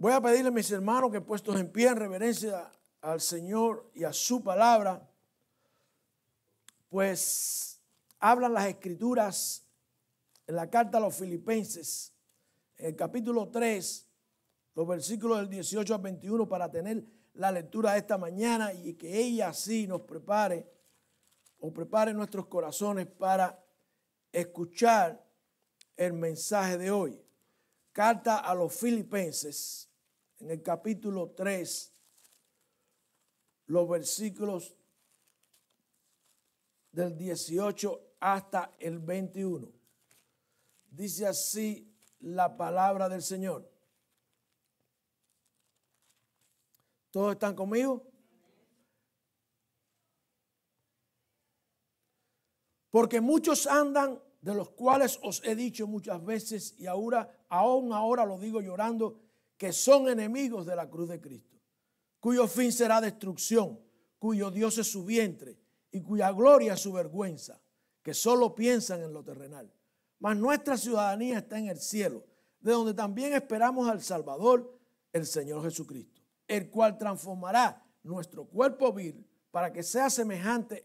Voy a pedirle a mis hermanos que puestos en pie en reverencia al Señor y a su palabra, pues hablan las escrituras en la carta a los filipenses, en el capítulo 3, los versículos del 18 al 21, para tener la lectura de esta mañana y que ella así nos prepare o prepare nuestros corazones para escuchar el mensaje de hoy. Carta a los filipenses, en el capítulo 3, los versículos del 18 hasta el 21. Dice así la palabra del Señor. ¿Todos están conmigo? Porque muchos andan, de los cuales os he dicho muchas veces y ahora, aún ahora lo digo llorando, que son enemigos de la cruz de Cristo, cuyo fin será destrucción, cuyo Dios es su vientre y cuya gloria es su vergüenza, que solo piensan en lo terrenal. Mas nuestra ciudadanía está en el cielo, de donde también esperamos al Salvador, el Señor Jesucristo, el cual transformará nuestro cuerpo vil para que sea semejante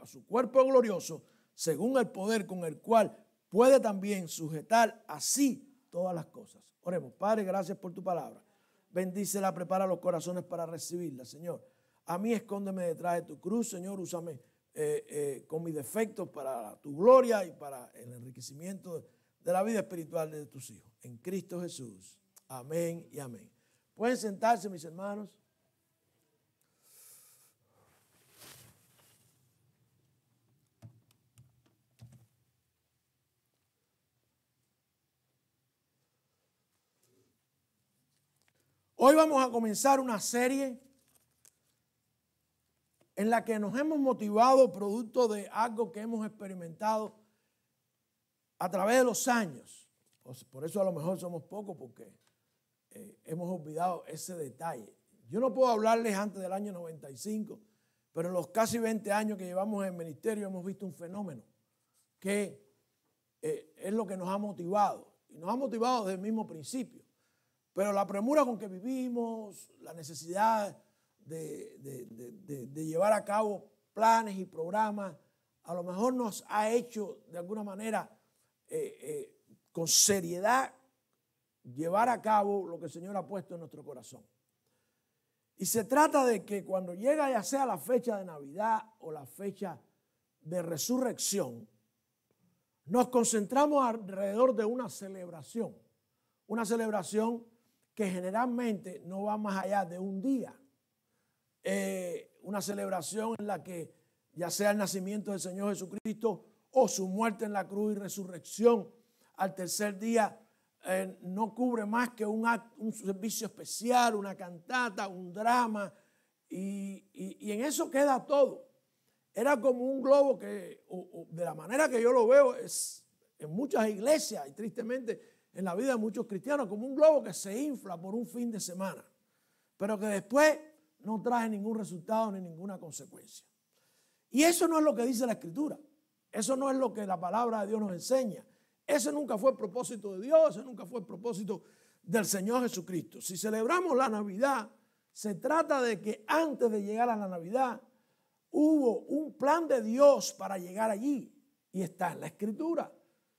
a su cuerpo glorioso, según el poder con el cual puede también sujetar así todas las cosas. Oremos, Padre, gracias por tu palabra. Bendícela, prepara los corazones para recibirla, Señor. A mí escóndeme detrás de tu cruz, Señor, úsame eh, eh, con mis defectos para tu gloria y para el enriquecimiento de la vida espiritual de tus hijos. En Cristo Jesús. Amén y amén. Pueden sentarse, mis hermanos. Hoy vamos a comenzar una serie en la que nos hemos motivado producto de algo que hemos experimentado a través de los años. Pues, por eso a lo mejor somos pocos porque eh, hemos olvidado ese detalle. Yo no puedo hablarles antes del año 95, pero en los casi 20 años que llevamos en el ministerio hemos visto un fenómeno que eh, es lo que nos ha motivado. Y nos ha motivado desde el mismo principio. Pero la premura con que vivimos, la necesidad de, llevar a cabo planes y programas, a lo mejor nos ha hecho de alguna manera eh, eh, con seriedad llevar a cabo lo que el Señor ha puesto en nuestro corazón. Y se trata de que cuando llega ya sea la fecha de Navidad o la fecha de resurrección, nos concentramos alrededor de una celebración, una celebración que generalmente no va más allá de un día. Eh, una celebración en la que ya sea el nacimiento del Señor Jesucristo o su muerte en la cruz y resurrección al tercer día, eh, no cubre más que un, un, servicio especial, una cantata, un drama, y, en eso queda todo. Era como un globo que, de la manera que yo lo veo, es en muchas iglesias, y tristemente en la vida de muchos cristianos, como un globo que se infla por un fin de semana, pero que después no trae ningún resultado ni ninguna consecuencia. Y eso no es lo que dice la escritura, eso no es lo que la palabra de Dios nos enseña, ese nunca fue el propósito de Dios, ese nunca fue el propósito del Señor Jesucristo. Si celebramos la Navidad, se trata de que antes de llegar a la Navidad hubo un plan de Dios para llegar allí. Y está en la Escritura.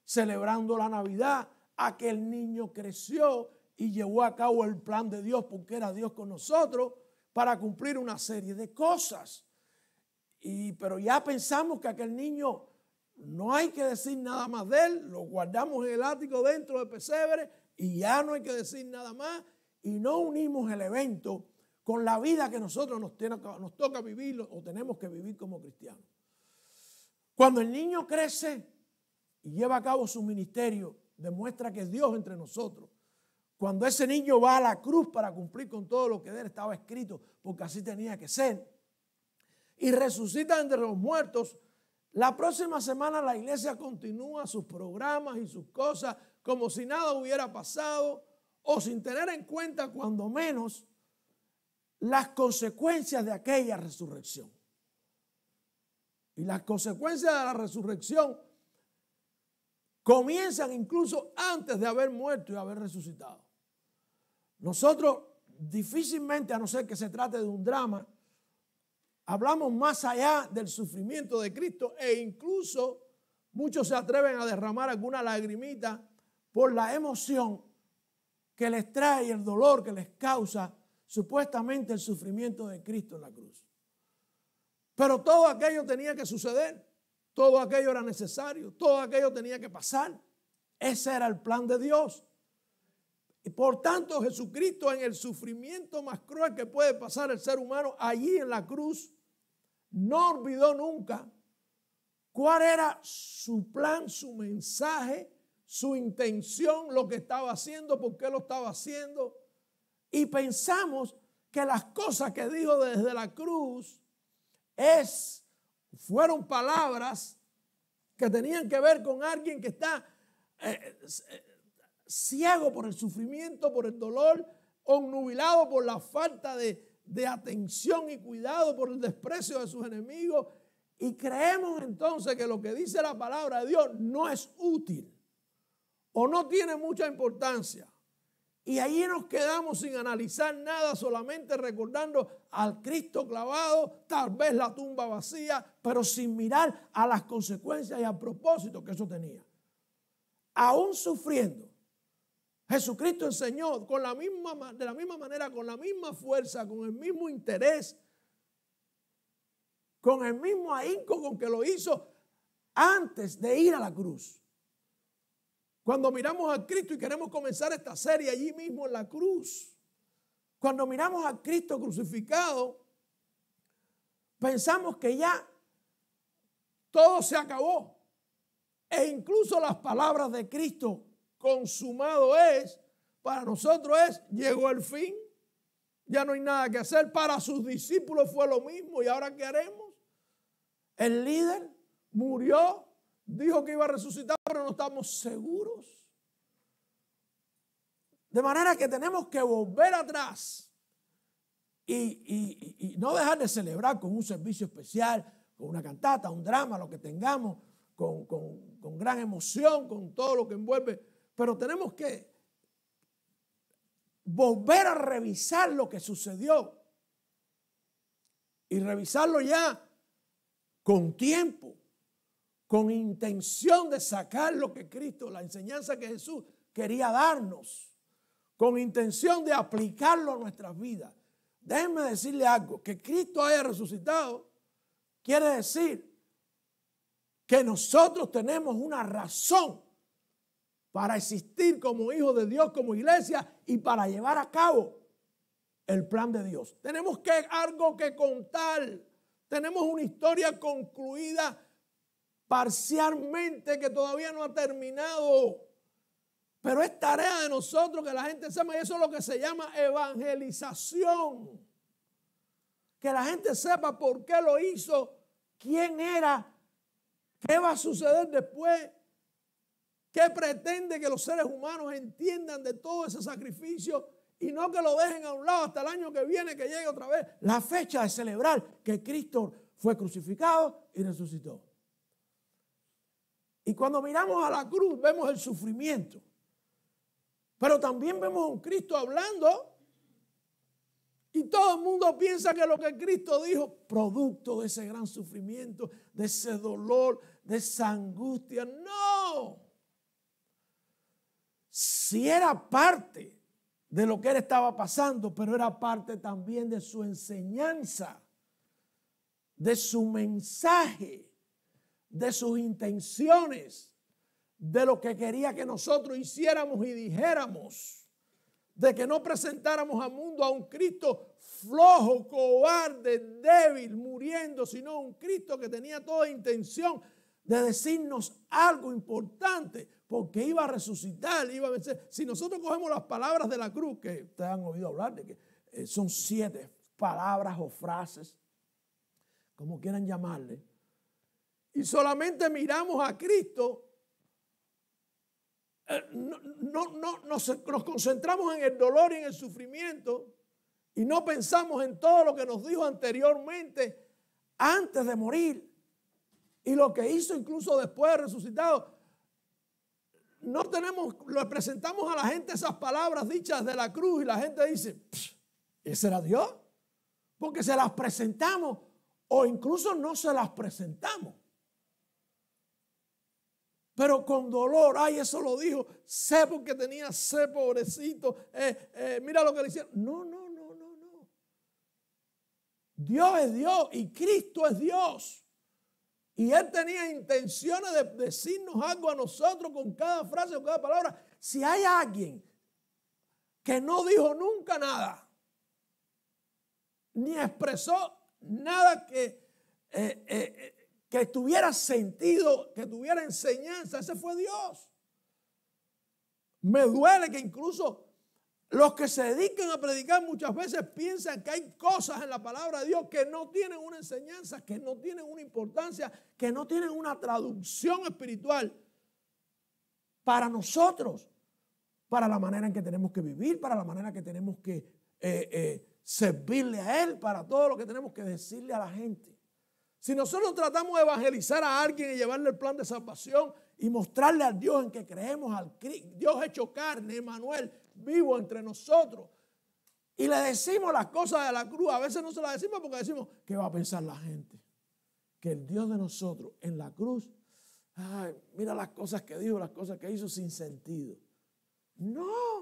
Celebrando la Navidad, aquel niño creció y llevó a cabo el plan de Dios porque era Dios con nosotros para cumplir una serie de cosas. Y, pero ya pensamos que aquel niño no hay que decir nada más de él, lo guardamos en el ático dentro de pesebre y ya no hay que decir nada más y no unimos el evento con la vida que nosotros nos, nos toca vivir o tenemos que vivir como cristianos. Cuando el niño crece y lleva a cabo su ministerio, demuestra que es Dios entre nosotros. Cuando ese niño va a la cruz para cumplir con todo lo que él estaba escrito, porque así tenía que ser, y resucita entre los muertos, la próxima semana la iglesia continúa sus programas y sus cosas como si nada hubiera pasado o sin tener en cuenta cuando menos las consecuencias de aquella resurrección. Y las consecuencias de la resurrección comienzan incluso antes de haber muerto y haber resucitado. Nosotros difícilmente, a no ser que se trate de un drama, hablamos más allá del sufrimiento de Cristo e incluso muchos se atreven a derramar alguna lagrimita por la emoción que les trae el dolor que les causa supuestamente el sufrimiento de Cristo en la cruz. Pero todo aquello tenía que suceder. Todo aquello era necesario, todo aquello tenía que pasar. Ese era el plan de Dios. Y por tanto Jesucristo en el sufrimiento más cruel que puede pasar el ser humano allí en la cruz, no olvidó nunca cuál era su plan, su mensaje, su intención, lo que estaba haciendo, por qué lo estaba haciendo. Y pensamos que las cosas que dijo desde la cruz es fueron palabras que tenían que ver con alguien que está eh, eh, ciego por el sufrimiento, por el dolor, onnubilado por la falta de atención y cuidado, por el desprecio de sus enemigos. Y creemos entonces que lo que dice la palabra de Dios no es útil o no tiene mucha importancia. Y ahí nos quedamos sin analizar nada, solamente recordando al Cristo clavado, tal vez la tumba vacía, pero sin mirar a las consecuencias y a propósito que eso tenía. Aún sufriendo, Jesucristo enseñó con la misma, de la misma manera, con la misma fuerza, con el mismo interés, con el mismo ahínco con que lo hizo antes de ir a la cruz. Cuando miramos a Cristo y queremos comenzar esta serie allí mismo en la cruz. Cuando miramos a Cristo crucificado, pensamos que ya todo se acabó. E incluso las palabras de Cristo, consumado es, para nosotros es, llegó el fin, ya no hay nada que hacer. Para sus discípulos fue lo mismo, ¿y ahora qué haremos? El líder murió Dijo que iba a resucitar, pero no estamos seguros. De manera que tenemos que volver atrás y, no dejar de celebrar con un servicio especial, con una cantata, un drama, lo que tengamos, con, con gran emoción, con todo lo que envuelve. Pero tenemos que volver a revisar lo que sucedió y revisarlo ya con tiempo con intención de sacar lo que Cristo, la enseñanza que Jesús quería darnos, con intención de aplicarlo a nuestras vidas. Déjenme decirle algo, que Cristo haya resucitado quiere decir que nosotros tenemos una razón para existir como hijos de Dios, como iglesia y para llevar a cabo el plan de Dios. Tenemos algo que contar. Tenemos una historia concluida parcialmente que todavía no ha terminado. Pero es tarea de nosotros que la gente sepa, y eso es lo que se llama evangelización. Que la gente sepa por qué lo hizo, quién era, qué va a suceder después, qué pretende que los seres humanos entiendan de todo ese sacrificio y no que lo dejen a un lado hasta el año que viene, que llegue otra vez la fecha de celebrar que Cristo fue crucificado y resucitó. Y cuando miramos a la cruz vemos el sufrimiento. Pero también vemos a un Cristo hablando y todo el mundo piensa que lo que Cristo dijo, producto de ese gran sufrimiento, de ese dolor, de esa angustia, no. Si era parte de lo que él estaba pasando, pero era parte también de su enseñanza, de su mensaje de sus intenciones, de lo que quería que nosotros hiciéramos y dijéramos, de que no presentáramos al mundo a un Cristo flojo, cobarde, débil, muriendo, sino un Cristo que tenía toda intención de decirnos algo importante, porque iba a resucitar, iba a vencer. Si nosotros cogemos las palabras de la cruz, que ustedes han oído hablar de que eh, son siete palabras o frases, como quieran llamarle, y solamente miramos a Cristo, eh, no, no, nos, nos, concentramos en el dolor y en el sufrimiento y no pensamos en todo lo que nos dijo anteriormente antes de morir y lo que hizo incluso después de resucitado. No tenemos, le presentamos a la gente esas palabras dichas de la cruz y la gente dice, ¿ese era Dios? Porque se las presentamos o incluso no se las presentamos pero con dolor. Ay, eso lo dijo. Sé porque tenía sé, pobrecito. Eh, eh, mira lo que le hicieron. No, no, no, no, no. Dios es Dios y Cristo es Dios. Y Él tenía intenciones de decirnos algo a nosotros con cada frase o cada palabra. Si hay alguien que no dijo nunca nada, ni expresó nada que eh, que tuviera sentido, que tuviera enseñanza. Ese fue Dios. Me duele que incluso los que se dediquen a predicar muchas veces piensan que hay cosas en la palabra de Dios que no tienen una enseñanza, que no tienen una importancia, que no tienen una traducción espiritual para nosotros, para la manera en que tenemos que vivir, para la manera que tenemos que eh, eh, servirle a Él, para todo lo que tenemos que decirle a la gente. Si nosotros tratamos de evangelizar a alguien y llevarle el plan de salvación y mostrarle al Dios en que creemos, al Dios hecho carne, Emanuel, vivo entre nosotros, y le decimos las cosas de la cruz, a veces no se las decimos porque decimos, ¿qué va a pensar la gente? Que el Dios de nosotros en la cruz, ay, mira las cosas que dijo, las cosas que hizo sin sentido. No.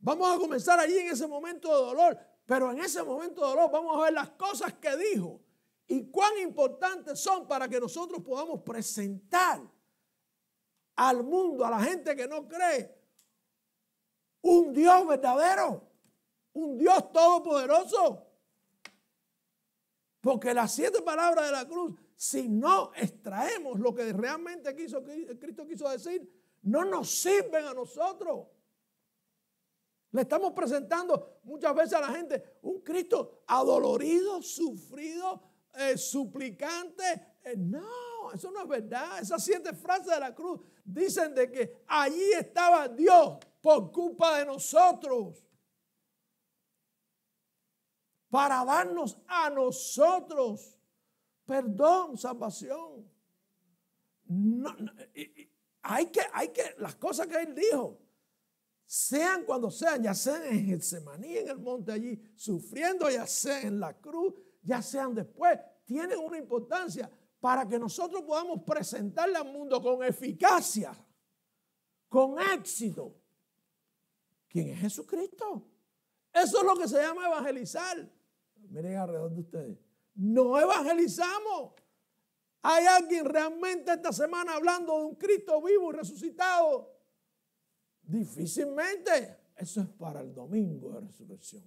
Vamos a comenzar allí en ese momento de dolor, pero en ese momento de dolor vamos a ver las cosas que dijo y cuán importantes son para que nosotros podamos presentar al mundo, a la gente que no cree, un Dios verdadero, un Dios todopoderoso. Porque las siete palabras de la cruz, si no extraemos lo que realmente quiso, Cristo quiso decir, no nos sirven a nosotros. Le estamos presentando muchas veces a la gente un Cristo adolorido, sufrido, eh, suplicante. Eh, no, eso no es verdad. Esas siete frases de la cruz dicen de que allí estaba Dios por culpa de nosotros. Para darnos a nosotros perdón, salvación. hay, que, hay que, las cosas que él dijo, sean cuando sean, ya sea en Semaní en el monte allí, sufriendo, ya sea en la cruz, ya sean después, tienen una importancia para que nosotros podamos presentarle al mundo con eficacia, con éxito. ¿Quién es Jesucristo? Eso es lo que se llama evangelizar. Miren alrededor de ustedes. No evangelizamos. Hay alguien realmente esta semana hablando de un Cristo vivo y resucitado. Difícilmente. Eso es para el domingo de resurrección.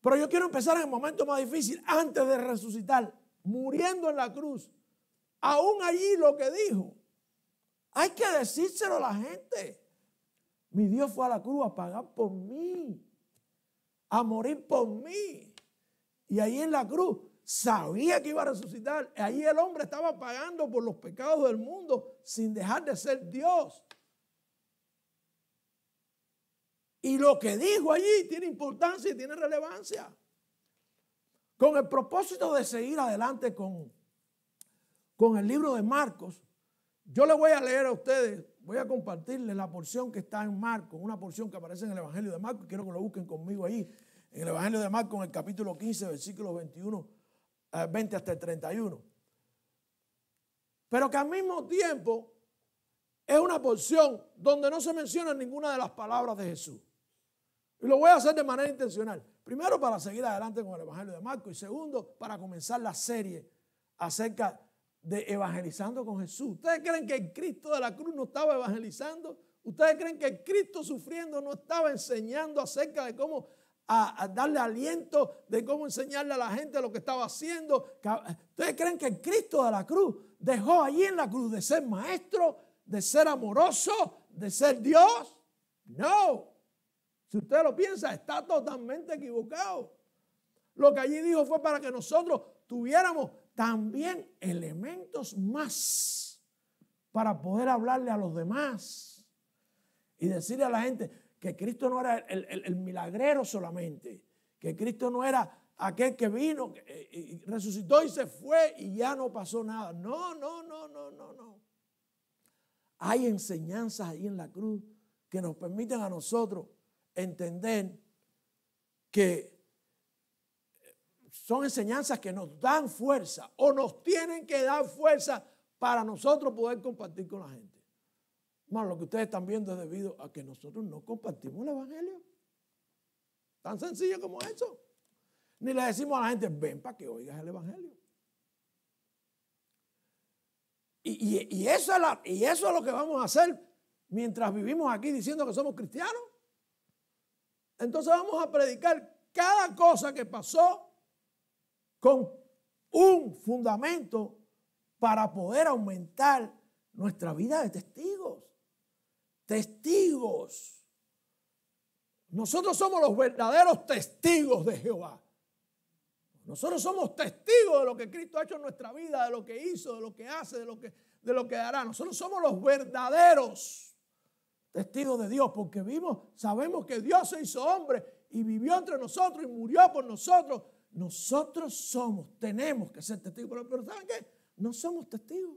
Pero yo quiero empezar en el momento más difícil, antes de resucitar, muriendo en la cruz. Aún allí lo que dijo, hay que decírselo a la gente. Mi Dios fue a la cruz a pagar por mí, a morir por mí. Y ahí en la cruz sabía que iba a resucitar. Ahí el hombre estaba pagando por los pecados del mundo sin dejar de ser Dios. Y lo que dijo allí tiene importancia y tiene relevancia. Con el propósito de seguir adelante con, con el libro de Marcos, yo le voy a leer a ustedes, voy a compartirles la porción que está en Marcos, una porción que aparece en el Evangelio de Marcos, quiero que lo busquen conmigo ahí, en el Evangelio de Marcos, en el capítulo 15, versículos 21, 20 eh, hasta el 31. Pero que al mismo tiempo es una porción donde no se menciona ninguna de las palabras de Jesús. Y lo voy a hacer de manera intencional. Primero, para seguir adelante con el Evangelio de Marco. Y segundo, para comenzar la serie acerca de evangelizando con Jesús. ¿Ustedes creen que el Cristo de la cruz no estaba evangelizando? ¿Ustedes creen que el Cristo sufriendo no estaba enseñando acerca de cómo darle aliento, de cómo enseñarle a la gente lo que estaba haciendo? ¿Ustedes creen que el Cristo de la cruz dejó allí en la cruz de ser maestro, de ser amoroso, de ser Dios? No. Si usted lo piensa, está totalmente equivocado. Lo que allí dijo fue para que nosotros tuviéramos también elementos más para poder hablarle a los demás y decirle a la gente que Cristo no era el, milagrero solamente, que Cristo no era aquel que vino, eh, y resucitó y se fue y ya no pasó nada. No, no, no, no, no, no. Hay enseñanzas ahí en la cruz que nos permiten a nosotros entender que son enseñanzas que nos dan fuerza o nos tienen que dar fuerza para nosotros poder compartir con la gente. Bueno, lo que ustedes están viendo es debido a que nosotros no compartimos el Evangelio. Tan sencillo como eso. Ni le decimos a la gente, ven para que oigas el Evangelio. y eso es lo que vamos a hacer mientras vivimos aquí diciendo que somos cristianos. Entonces vamos a predicar cada cosa que pasó con un fundamento para poder aumentar nuestra vida de testigos. Testigos. Nosotros somos los verdaderos testigos de Jehová. Nosotros somos testigos de lo que Cristo ha hecho en nuestra vida, de lo que hizo, de lo que hace, de lo que, de lo que hará. Nosotros somos los verdaderos Testigo de Dios, porque vimos, sabemos que Dios se hizo hombre y vivió entre nosotros y murió por nosotros. Nosotros somos, tenemos que ser testigos, pero, pero ¿saben qué? No somos testigos.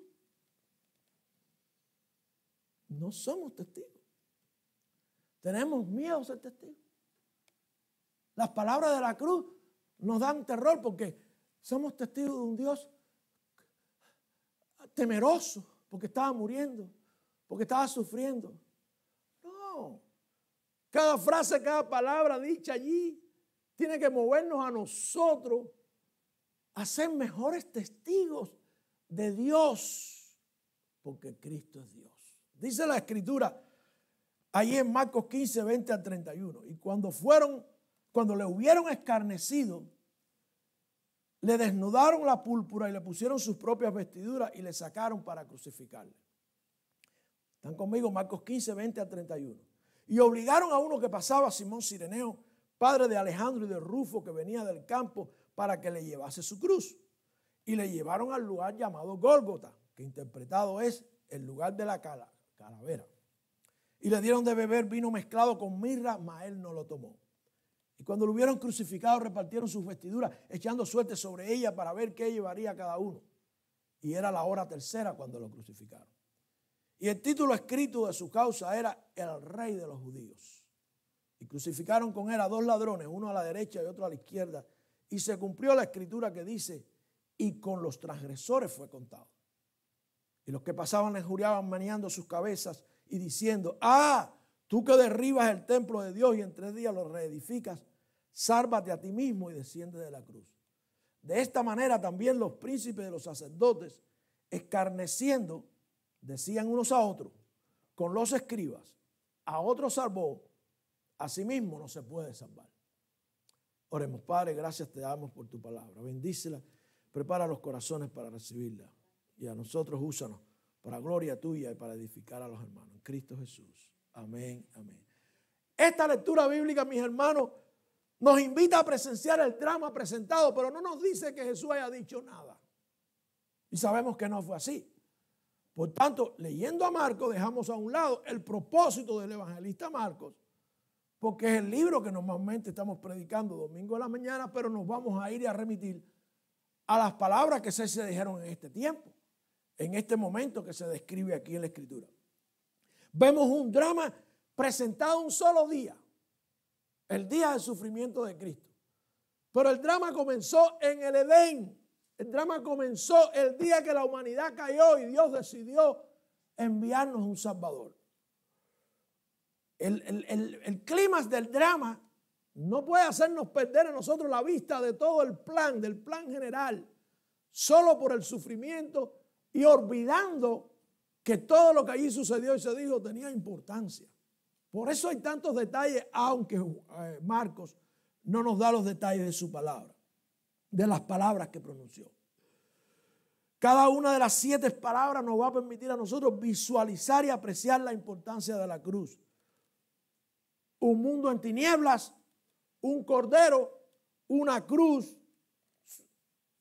No somos testigos. Tenemos miedo a ser testigos. Las palabras de la cruz nos dan terror porque somos testigos de un Dios temeroso, porque estaba muriendo, porque estaba sufriendo, cada frase, cada palabra dicha allí tiene que movernos a nosotros a ser mejores testigos de Dios, porque Cristo es Dios. Dice la escritura ahí en Marcos 15, 20 al 31. Y cuando fueron, cuando le hubieron escarnecido, le desnudaron la púrpura y le pusieron sus propias vestiduras y le sacaron para crucificarle. Están conmigo, Marcos 15, 20 a 31. Y obligaron a uno que pasaba, Simón Sireneo, padre de Alejandro y de Rufo, que venía del campo, para que le llevase su cruz. Y le llevaron al lugar llamado Gólgota, que interpretado es el lugar de la calavera. Y le dieron de beber vino mezclado con mirra, mas él no lo tomó. Y cuando lo hubieron crucificado, repartieron sus vestiduras, echando suerte sobre ella para ver qué llevaría cada uno. Y era la hora tercera cuando lo crucificaron. Y el título escrito de su causa era El Rey de los Judíos. Y crucificaron con él a dos ladrones, uno a la derecha y otro a la izquierda. Y se cumplió la escritura que dice, y con los transgresores fue contado. Y los que pasaban le juraban meneando sus cabezas y diciendo, ah, tú que derribas el templo de Dios y en tres días lo reedificas, sálvate a ti mismo y desciende de la cruz. De esta manera también los príncipes de los sacerdotes, escarneciendo, decían unos a otros, con los escribas, a otros salvó, a sí mismo no se puede salvar. Oremos, Padre, gracias te damos por tu palabra. Bendícela, prepara los corazones para recibirla. Y a nosotros úsanos para gloria tuya y para edificar a los hermanos. En Cristo Jesús. Amén, amén. Esta lectura bíblica, mis hermanos, nos invita a presenciar el drama presentado, pero no nos dice que Jesús haya dicho nada. Y sabemos que no fue así. Por tanto, leyendo a Marcos, dejamos a un lado el propósito del evangelista Marcos, porque es el libro que normalmente estamos predicando domingo a la mañana, pero nos vamos a ir a remitir a las palabras que se, se dijeron en este tiempo, en este momento que se describe aquí en la escritura. Vemos un drama presentado un solo día, el día del sufrimiento de Cristo. Pero el drama comenzó en el Edén, el drama comenzó el día que la humanidad cayó y Dios decidió enviarnos un Salvador. El, el, clima del drama no puede hacernos perder a nosotros la vista de todo el plan, del plan general, solo por el sufrimiento y olvidando que todo lo que allí sucedió y se dijo tenía importancia. Por eso hay tantos detalles, aunque eh, Marcos no nos da los detalles de su palabra de las palabras que pronunció. Cada una de las siete palabras nos va a permitir a nosotros visualizar y apreciar la importancia de la cruz. Un mundo en tinieblas, un cordero, una cruz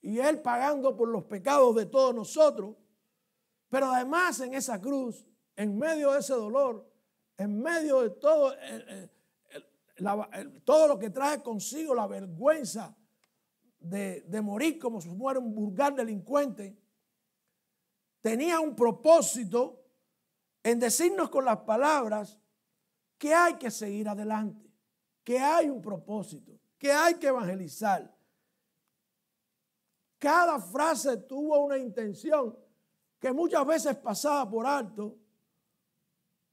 y Él pagando por los pecados de todos nosotros. Pero además en esa cruz, en medio de ese dolor, en medio de todo, eh, eh, todo lo que trae consigo la vergüenza de, morir como si fuera un vulgar delincuente, tenía un propósito en decirnos con las palabras que hay que seguir adelante, que hay un propósito, que hay que evangelizar. Cada frase tuvo una intención que muchas veces pasaba por alto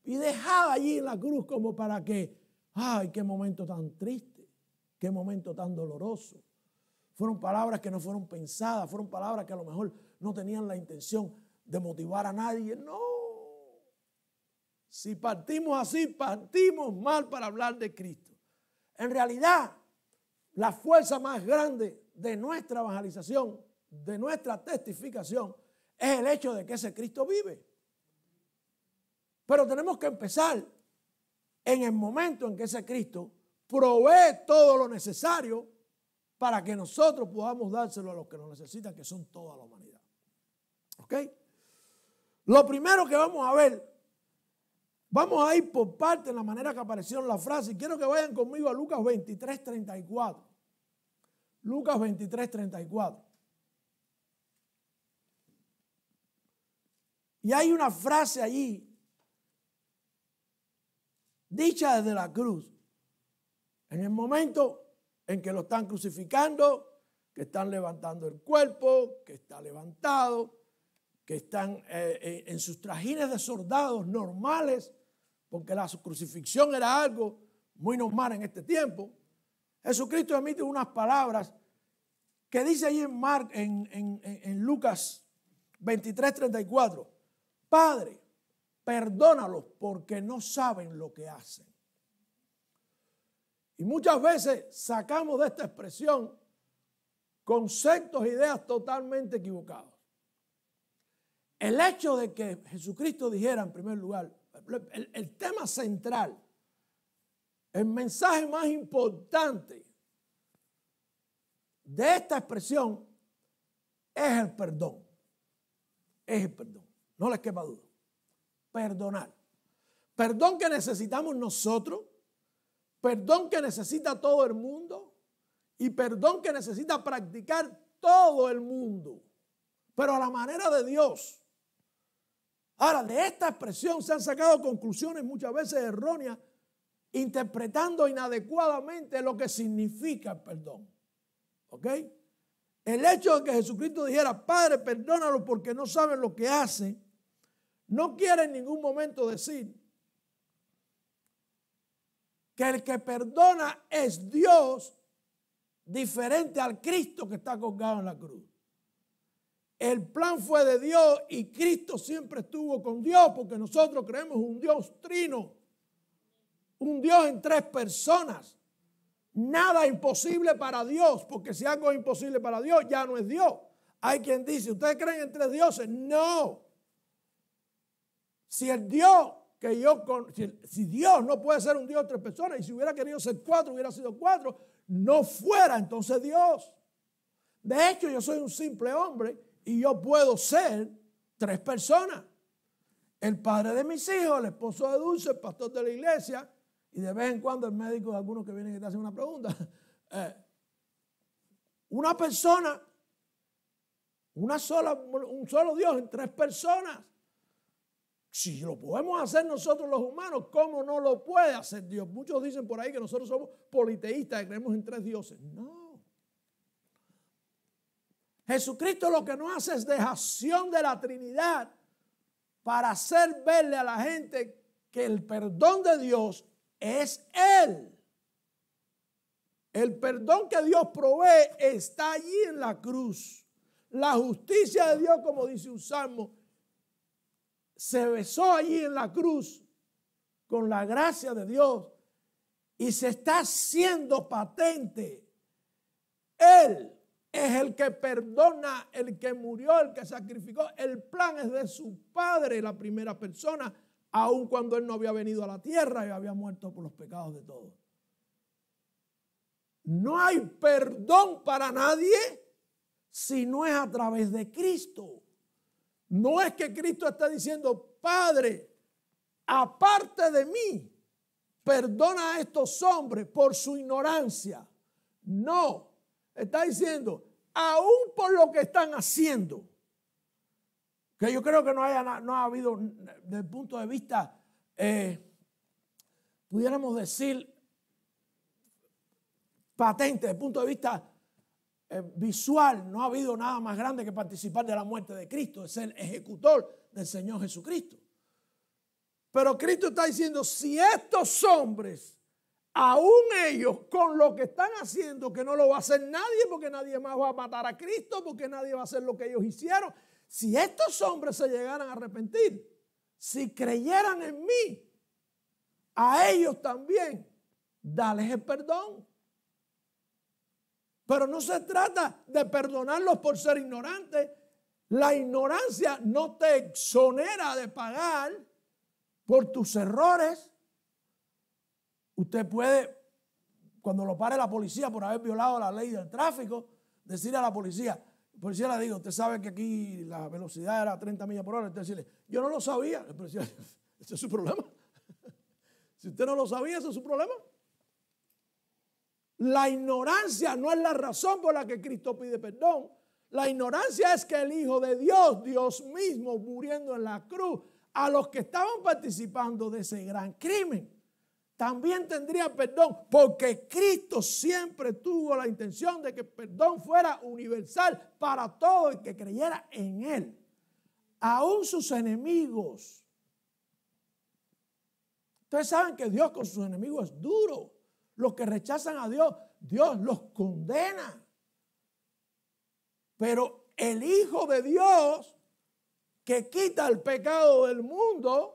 y dejada allí en la cruz como para que, ay, qué momento tan triste, qué momento tan doloroso, fueron palabras que no fueron pensadas, fueron palabras que a lo mejor no tenían la intención de motivar a nadie. No. Si partimos así, partimos mal para hablar de Cristo. En realidad, la fuerza más grande de nuestra evangelización, de nuestra testificación, es el hecho de que ese Cristo vive. Pero tenemos que empezar en el momento en que ese Cristo provee todo lo necesario para que nosotros podamos dárselo a los que nos necesitan, que son toda la humanidad. ¿Ok? Lo primero que vamos a ver, vamos a ir por parte en la manera que aparecieron las la frase. Y quiero que vayan conmigo a Lucas 23, 34. Lucas 23, 34. Y hay una frase allí, dicha desde la cruz, en el momento en que lo están crucificando, que están levantando el cuerpo, que está levantado, que están eh, en sus trajines de soldados normales, porque la crucifixión era algo muy normal en este tiempo. Jesucristo emite unas palabras que dice ahí en, en, en Lucas 23, 34, Padre, perdónalos porque no saben lo que hacen. Y muchas veces sacamos de esta expresión conceptos, e ideas totalmente equivocados. El hecho de que Jesucristo dijera en primer lugar, el, tema central, el mensaje más importante de esta expresión es el perdón. Es el perdón. No les quepa duda. Perdonar. Perdón que necesitamos nosotros Perdón que necesita todo el mundo y perdón que necesita practicar todo el mundo, pero a la manera de Dios. Ahora, de esta expresión se han sacado conclusiones muchas veces erróneas, interpretando inadecuadamente lo que significa el perdón. ¿Ok? El hecho de que Jesucristo dijera, Padre, perdónalo porque no saben lo que hace, no quiere en ningún momento decir que el que perdona es Dios, diferente al Cristo que está colgado en la cruz. El plan fue de Dios y Cristo siempre estuvo con Dios porque nosotros creemos un Dios trino, un Dios en tres personas. Nada imposible para Dios, porque si algo es imposible para Dios, ya no es Dios. Hay quien dice, ¿ustedes creen en tres dioses? No. Si el Dios que yo, si, Dios no puede ser un Dios de tres personas, y si hubiera querido ser cuatro, hubiera sido cuatro, no fuera entonces Dios. De hecho, yo soy un simple hombre y yo puedo ser tres personas. El padre de mis hijos, el esposo de Dulce, el pastor de la iglesia, y de vez en cuando el médico de algunos que vienen y te hacen una pregunta. Eh, una persona, una sola, un solo Dios en tres personas. Si lo podemos hacer nosotros los humanos, ¿cómo no lo puede hacer Dios? Muchos dicen por ahí que nosotros somos politeístas, y creemos en tres dioses. No. Jesucristo lo que no hace es dejación de la Trinidad para hacer verle a la gente que el perdón de Dios es Él. El perdón que Dios provee está allí en la cruz. La justicia de Dios, como dice un salmo, se besó allí en la cruz con la gracia de Dios y se está haciendo patente. Él es el que perdona, el que murió, el que sacrificó. El plan es de su padre, la primera persona, aun cuando él no había venido a la tierra y había muerto por los pecados de todos. No hay perdón para nadie si no es a través de Cristo. No es que Cristo está diciendo, Padre, aparte de mí, perdona a estos hombres por su ignorancia. No, está diciendo, aún por lo que están haciendo, que yo creo que no, haya, no ha habido, desde el punto de vista, eh, pudiéramos decir, patente, desde el punto de vista eh, visual, no ha habido nada más grande que participar de la muerte de Cristo, es el ejecutor del Señor Jesucristo. Pero Cristo está diciendo, si estos hombres, aún ellos, con lo que están haciendo, que no lo va a hacer nadie, porque nadie más va a matar a Cristo, porque nadie va a hacer lo que ellos hicieron, si estos hombres se llegaran a arrepentir, si creyeran en mí, a ellos también, Dale el perdón. Pero no se trata de perdonarlos por ser ignorantes. La ignorancia no te exonera de pagar por tus errores. Usted puede, cuando lo pare la policía por haber violado la ley del tráfico, decirle a la policía, policía le digo, usted sabe que aquí la velocidad era 30 millas por hora. Usted decirle, yo no lo sabía. El policía, ese es su problema. si usted no lo sabía, ese es su problema. La ignorancia no es la razón por la que Cristo pide perdón. La ignorancia es que el Hijo de Dios, Dios mismo, muriendo en la cruz, a los que estaban participando de ese gran crimen, también tendría perdón, porque Cristo siempre tuvo la intención de que el perdón fuera universal para todo el que creyera en Él, aún sus enemigos. Ustedes saben que Dios con sus enemigos es duro los que rechazan a Dios, Dios los condena. Pero el Hijo de Dios que quita el pecado del mundo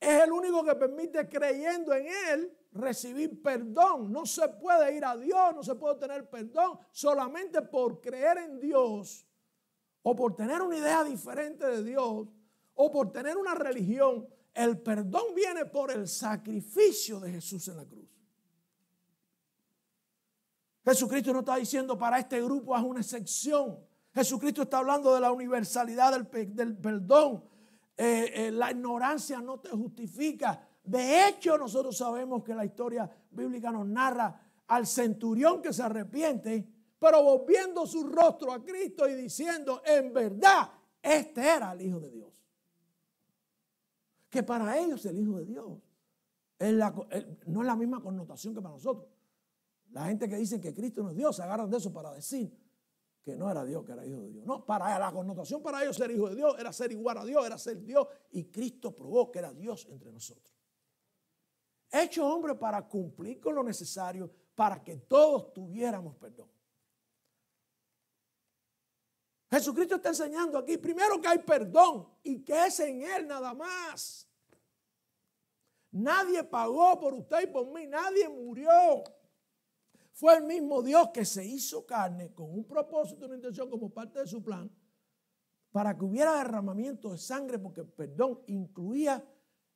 es el único que permite creyendo en Él recibir perdón. No se puede ir a Dios, no se puede tener perdón solamente por creer en Dios o por tener una idea diferente de Dios o por tener una religión. El perdón viene por el sacrificio de Jesús en la cruz. Jesucristo no está diciendo para este grupo es una excepción. Jesucristo está hablando de la universalidad del, perdón. Eh, eh, la ignorancia no te justifica. De hecho, nosotros sabemos que la historia bíblica nos narra al centurión que se arrepiente, pero volviendo su rostro a Cristo y diciendo, en verdad, este era el Hijo de Dios. Que para ellos el Hijo de Dios no es la misma connotación que para nosotros. La gente que dice que Cristo no es Dios se agarran de eso para decir que no era Dios, que era hijo de Dios. No, para la connotación para ellos ser hijo de Dios era ser igual a Dios, era ser Dios. Y Cristo probó que era Dios entre nosotros. Hecho hombre para cumplir con lo necesario para que todos tuviéramos perdón. Jesucristo está enseñando aquí, primero que hay perdón y que es en Él nada más. Nadie pagó por usted y por mí, nadie murió. Fue el mismo Dios que se hizo carne con un propósito, una intención como parte de su plan, para que hubiera derramamiento de sangre, porque perdón incluía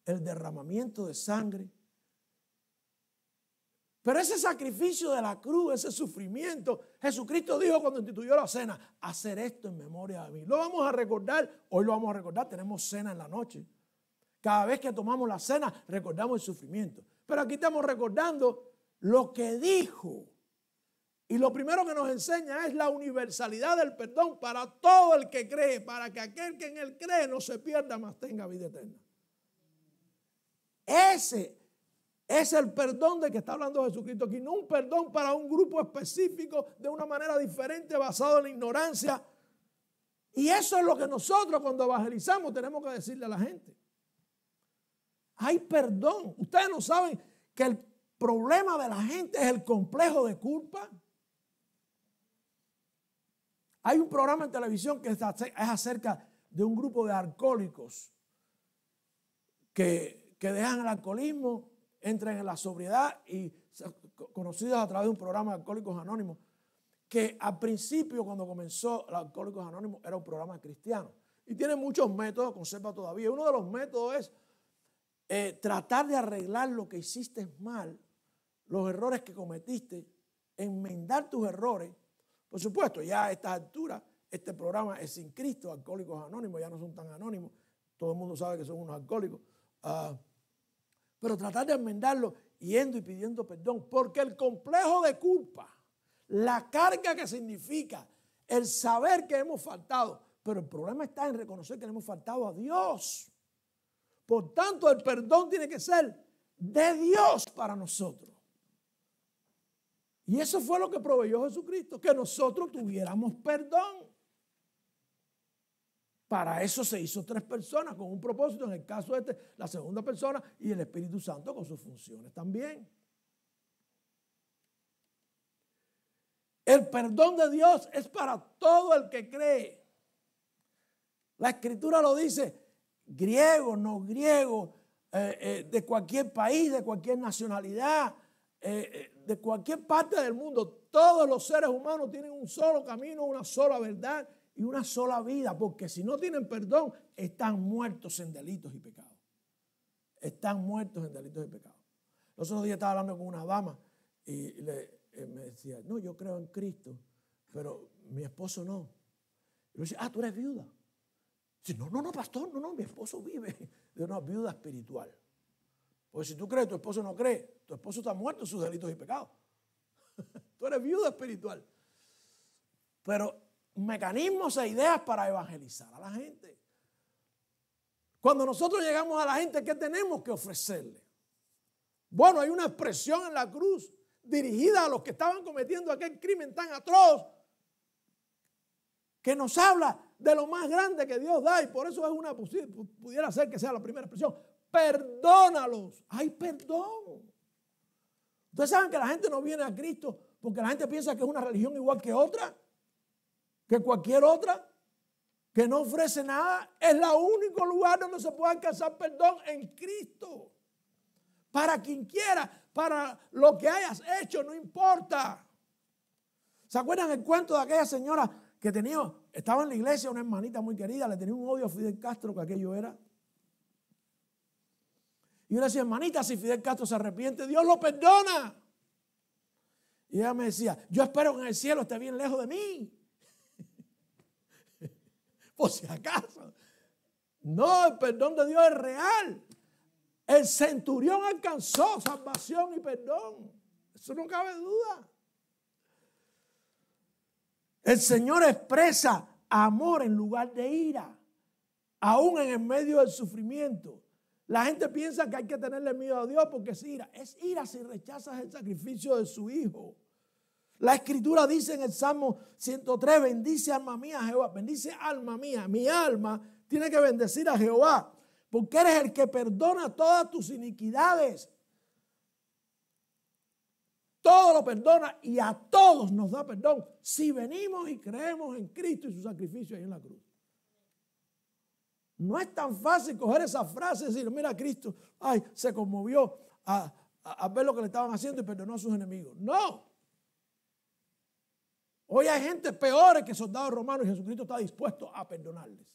el derramamiento de sangre. Pero ese sacrificio de la cruz, ese sufrimiento, Jesucristo dijo cuando instituyó la cena, hacer esto en memoria de mí. Lo vamos a recordar, hoy lo vamos a recordar, tenemos cena en la noche. Cada vez que tomamos la cena, recordamos el sufrimiento. Pero aquí estamos recordando lo que dijo. Y lo primero que nos enseña es la universalidad del perdón para todo el que cree, para que aquel que en él cree no se pierda, más tenga vida eterna. Ese es el perdón de que está hablando Jesucristo aquí, no un perdón para un grupo específico de una manera diferente basado en la ignorancia. Y eso es lo que nosotros cuando evangelizamos tenemos que decirle a la gente. Hay perdón. Ustedes no saben que el problema de la gente es el complejo de culpa. Hay un programa en televisión que es acerca de un grupo de alcohólicos que, dejan el alcoholismo, entran en la sobriedad y conocidos a través de un programa de Alcohólicos Anónimos, que al principio cuando comenzó el Alcohólicos Anónimos era un programa cristiano. Y tiene muchos métodos, conserva todavía. Uno de los métodos es eh, tratar de arreglar lo que hiciste mal los errores que cometiste, enmendar tus errores. Por supuesto, ya a estas alturas, este programa es sin Cristo, alcohólicos anónimos, ya no son tan anónimos, todo el mundo sabe que son unos alcohólicos. Ah, pero tratar de enmendarlo yendo y pidiendo perdón, porque el complejo de culpa, la carga que significa el saber que hemos faltado, pero el problema está en reconocer que le hemos faltado a Dios. Por tanto, el perdón tiene que ser de Dios para nosotros. Y eso fue lo que proveyó Jesucristo, que nosotros tuviéramos perdón. Para eso se hizo tres personas con un propósito, en el caso de este, la segunda persona y el Espíritu Santo con sus funciones también. El perdón de Dios es para todo el que cree. La escritura lo dice, griego, no griego, eh, eh, de cualquier país, de cualquier nacionalidad, eh, eh, de cualquier parte del mundo, todos los seres humanos tienen un solo camino, una sola verdad y una sola vida, porque si no tienen perdón, están muertos en delitos y pecados. Están muertos en delitos y pecados. Los otros días estaba hablando con una dama y le, eh, me decía, no, yo creo en Cristo, pero mi esposo no. Y le decía, ah, tú eres viuda. Dice, no, no, no, pastor, no, no, mi esposo vive. de una viuda espiritual. Porque si tú crees, tu esposo no cree, tu esposo está muerto en sus delitos y pecados. tú eres viuda espiritual. Pero mecanismos e ideas para evangelizar a la gente. Cuando nosotros llegamos a la gente, ¿qué tenemos que ofrecerle? Bueno, hay una expresión en la cruz dirigida a los que estaban cometiendo aquel crimen tan atroz que nos habla de lo más grande que Dios da y por eso es una pudiera ser que sea la primera expresión, perdónalos. Hay perdón. Ustedes saben que la gente no viene a Cristo porque la gente piensa que es una religión igual que otra, que cualquier otra, que no ofrece nada. Es el único lugar donde se puede alcanzar perdón en Cristo. Para quien quiera, para lo que hayas hecho, no importa. ¿Se acuerdan el cuento de aquella señora que tenía, estaba en la iglesia, una hermanita muy querida, le tenía un odio a Fidel Castro, que aquello era? Y le decía, hermanita, si Fidel Castro se arrepiente, Dios lo perdona. Y ella me decía, yo espero que en el cielo esté bien lejos de mí. Por si acaso. No, el perdón de Dios es real. El centurión alcanzó salvación y perdón. Eso no cabe duda. El Señor expresa amor en lugar de ira, aún en el medio del sufrimiento. La gente piensa que hay que tenerle miedo a Dios porque es ira. Es ira si rechazas el sacrificio de su Hijo. La escritura dice en el Salmo 103, bendice alma mía Jehová, bendice alma mía. Mi alma tiene que bendecir a Jehová porque eres el que perdona todas tus iniquidades. Todo lo perdona y a todos nos da perdón si venimos y creemos en Cristo y su sacrificio ahí en la cruz. No es tan fácil coger esa frase y decir, mira Cristo, ay, se conmovió a, ver lo que le estaban haciendo y perdonó a sus enemigos. No. Hoy hay gente peor que soldados romanos y Jesucristo está dispuesto a perdonarles.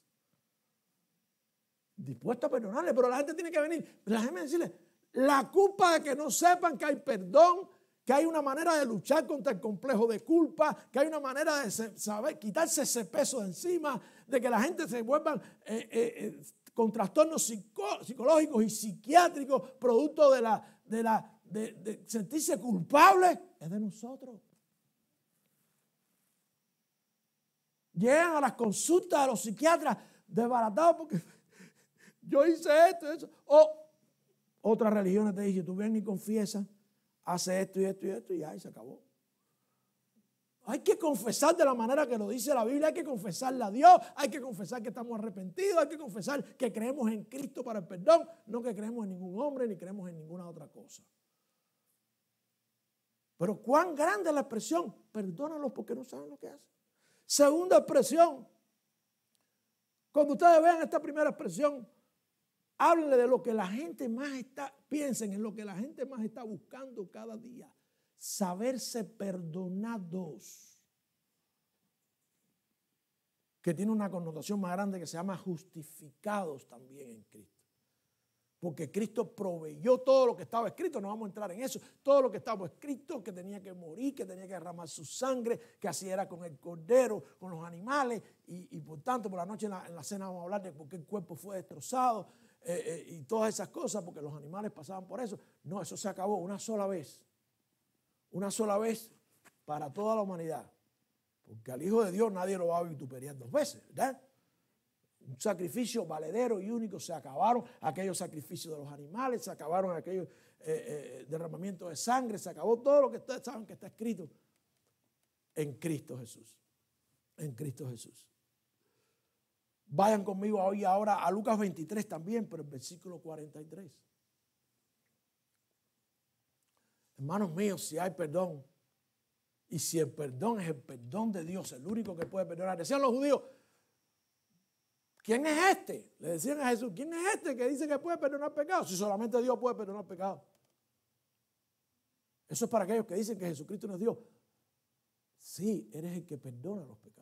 Dispuesto a perdonarles, pero la gente tiene que venir. La gente decirle, la culpa de que no sepan que hay perdón que hay una manera de luchar contra el complejo de culpa, que hay una manera de saber, quitarse ese peso de encima, de que la gente se vuelva eh, eh, eh, con trastornos psicológicos y psiquiátricos, producto de, la, de, la, de, sentirse culpable, es de nosotros. Llegan a las consultas de los psiquiatras desbaratados porque yo hice esto, eso. O otras religiones te dicen, tú ven y confiesas hace esto y esto y esto y ahí se acabó. Hay que confesar de la manera que lo dice la Biblia, hay que confesarle a Dios, hay que confesar que estamos arrepentidos, hay que confesar que creemos en Cristo para el perdón, no que creemos en ningún hombre ni creemos en ninguna otra cosa. Pero cuán grande es la expresión, perdónalos porque no saben lo que hacen. Segunda expresión, cuando ustedes vean esta primera expresión, Háblenle de lo que la gente más está, piensen en lo que la gente más está buscando cada día. Saberse perdonados. Que tiene una connotación más grande que se llama justificados también en Cristo. Porque Cristo proveyó todo lo que estaba escrito, no vamos a entrar en eso, todo lo que estaba escrito, que tenía que morir, que tenía que derramar su sangre, que así era con el cordero, con los animales, y, por tanto por la noche en la cena vamos a hablar de por qué el cuerpo fue destrozado, eh, eh, y todas esas cosas, porque los animales pasaban por eso. No, eso se acabó una sola vez. Una sola vez para toda la humanidad. Porque al Hijo de Dios nadie lo va a vituperiar dos veces, ¿verdad? Un sacrificio valedero y único. Se acabaron aquellos sacrificios de los animales, se acabaron aquellos eh, derramamientos de sangre, se acabó todo lo que ustedes saben que está escrito en Cristo Jesús. En Cristo Jesús. Vayan conmigo hoy y ahora a Lucas 23 también, pero el versículo 43. Hermanos míos, si hay perdón, y si el perdón es el perdón de Dios, el único que puede perdonar. Decían los judíos, ¿quién es este? Le decían a Jesús, ¿quién es este que dice que puede perdonar pecados? Si solamente Dios puede perdonar pecados. Eso es para aquellos que dicen que Jesucristo no es Dios. Sí, eres el que perdona los pecados.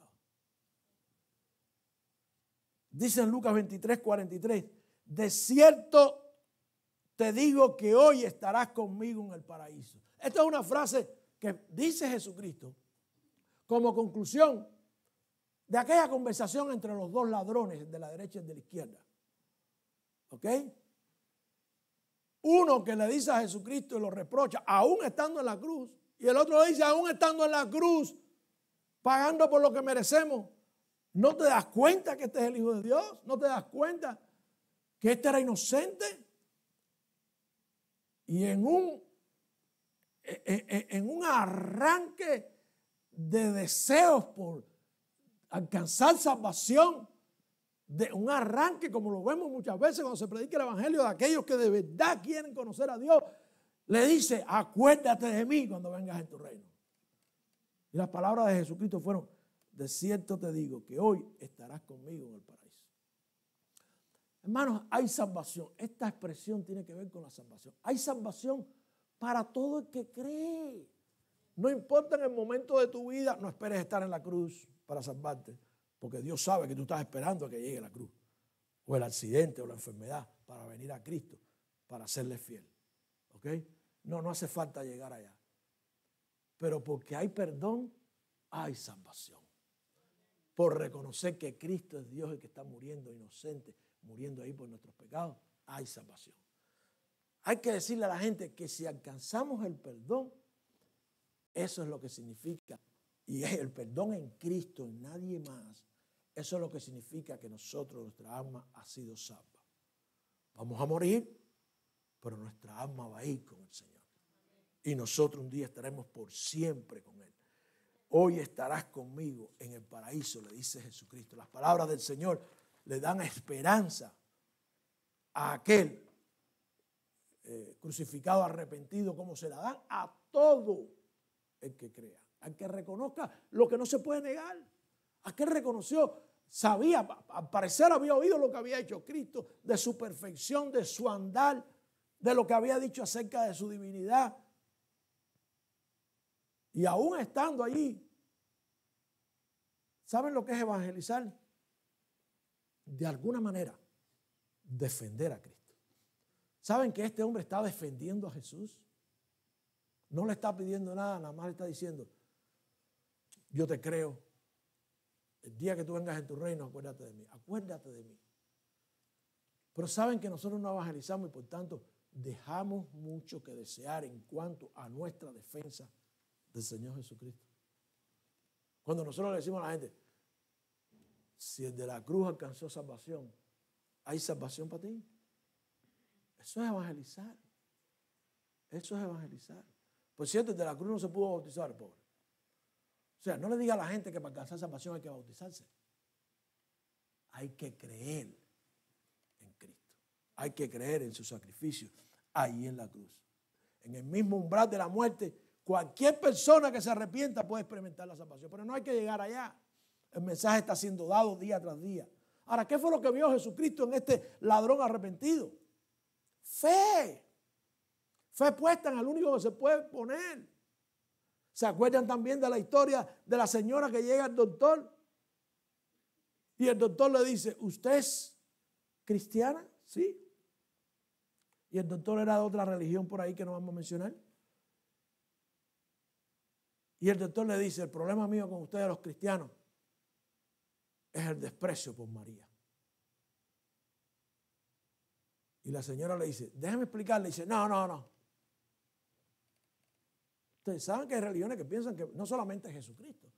Dice en Lucas 23, 43, de cierto te digo que hoy estarás conmigo en el paraíso. Esta es una frase que dice Jesucristo como conclusión de aquella conversación entre los dos ladrones de la derecha y de la izquierda. ¿Ok? Uno que le dice a Jesucristo y lo reprocha, aún estando en la cruz, y el otro dice, aún estando en la cruz, pagando por lo que merecemos, ¿No te das cuenta que este es el Hijo de Dios? ¿No te das cuenta que este era inocente? Y en un, e, e, e, en un arranque de deseos por alcanzar salvación, de un arranque, como lo vemos muchas veces cuando se predica el Evangelio de aquellos que de verdad quieren conocer a Dios, le dice, acuérdate de mí cuando vengas en tu reino. Y las palabras de Jesucristo fueron, de cierto te digo que hoy estarás conmigo en el paraíso. Hermanos, hay salvación. Esta expresión tiene que ver con la salvación. Hay salvación para todo el que cree. No importa en el momento de tu vida, no esperes estar en la cruz para salvarte, porque Dios sabe que tú estás esperando a que llegue la cruz, o el accidente, o la enfermedad, para venir a Cristo, para serle fiel. ¿Ok? No, no hace falta llegar allá. Pero porque hay perdón, hay salvación por reconocer que Cristo es Dios y que está muriendo inocente, muriendo ahí por nuestros pecados, hay salvación. Hay que decirle a la gente que si alcanzamos el perdón, eso es lo que significa. Y es el perdón en Cristo, en nadie más. Eso es lo que significa que nosotros, nuestra alma ha sido salva. Vamos a morir, pero nuestra alma va a ir con el Señor. Y nosotros un día estaremos por siempre con Él hoy estarás conmigo en el paraíso, le dice Jesucristo. Las palabras del Señor le dan esperanza a aquel eh, crucificado, arrepentido, como se la dan a todo el que crea, al que reconozca lo que no se puede negar, a que reconoció, sabía, al parecer había oído lo que había hecho Cristo, de su perfección, de su andar, de lo que había dicho acerca de su divinidad, y aún estando allí, ¿saben lo que es evangelizar? De alguna manera, defender a Cristo. ¿Saben que este hombre está defendiendo a Jesús? No le está pidiendo nada, nada más le está diciendo, yo te creo. El día que tú vengas en tu reino, acuérdate de mí, acuérdate de mí. Pero saben que nosotros no evangelizamos y por tanto dejamos mucho que desear en cuanto a nuestra defensa del Señor Jesucristo. Cuando nosotros le decimos a la gente, si el de la cruz alcanzó salvación, hay salvación para ti. Eso es evangelizar. Eso es evangelizar. Por cierto, el de la cruz no se pudo bautizar, pobre. O sea, no le diga a la gente que para alcanzar salvación hay que bautizarse. Hay que creer en Cristo. Hay que creer en su sacrificio ahí en la cruz. En el mismo umbral de la muerte Cualquier persona que se arrepienta puede experimentar la salvación, pero no hay que llegar allá. El mensaje está siendo dado día tras día. Ahora, ¿qué fue lo que vio Jesucristo en este ladrón arrepentido? Fe. Fe puesta en el único que se puede poner. ¿Se acuerdan también de la historia de la señora que llega al doctor? Y el doctor le dice, ¿usted es cristiana? Sí. Y el doctor era de otra religión por ahí que no vamos a mencionar. Y el doctor le dice, el problema mío con ustedes los cristianos es el desprecio por María. Y la señora le dice, déjeme explicarle. dice, no, no, no. Ustedes saben que hay religiones que piensan que no solamente Jesucristo,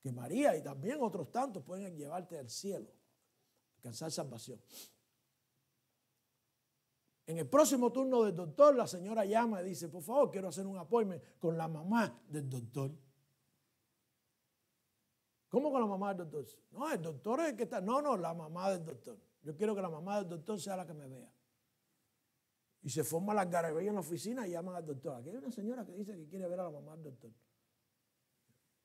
que María y también otros tantos pueden llevarte al cielo, alcanzar salvación. En el próximo turno del doctor, la señora llama y dice, por favor, quiero hacer un appointment con la mamá del doctor. ¿Cómo con la mamá del doctor? No, el doctor es el que está. No, no, la mamá del doctor. Yo quiero que la mamá del doctor sea la que me vea. Y se forma la garabella en la oficina y llaman al doctor. Aquí hay una señora que dice que quiere ver a la mamá del doctor.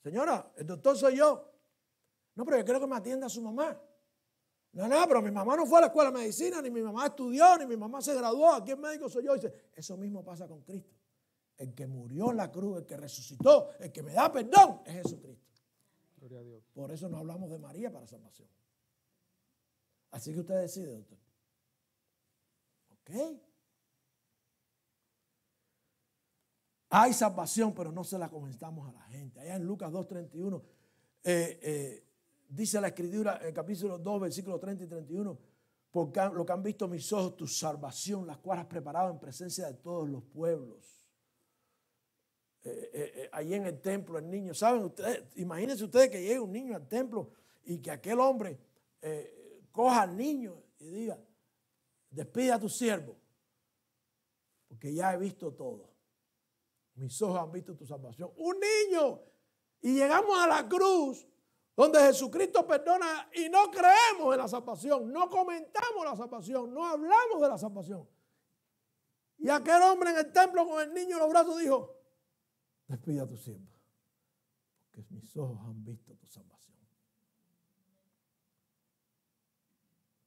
Señora, el doctor soy yo. No, pero yo quiero que me atienda a su mamá. No, no, pero mi mamá no fue a la escuela de medicina, ni mi mamá estudió, ni mi mamá se graduó. Aquí el médico soy yo. dice, eso mismo pasa con Cristo. El que murió en la cruz, el que resucitó, el que me da perdón, es Jesucristo. Gloria a Dios. Por eso no hablamos de María para salvación. Así que usted decide, doctor. ¿Ok? Hay salvación, pero no se la comentamos a la gente. Allá en Lucas 2.31, eh, eh, Dice la escritura en el capítulo 2, versículos 30 y 31, porque lo que han visto mis ojos, tu salvación, la cual has preparado en presencia de todos los pueblos. allí eh, eh, eh, ahí en el templo, el niño, ¿saben ustedes? Imagínense ustedes que llegue un niño al templo y que aquel hombre coja al niño y diga, despide a tu siervo, porque ya he visto todo. Mis ojos han visto tu salvación. Un niño. Y llegamos a la cruz donde Jesucristo perdona y no creemos en la salvación, no comentamos la salvación, no hablamos de la salvación. Y aquel hombre en el templo con el niño en los brazos dijo, despide a tu siervo, porque mis ojos han visto tu salvación.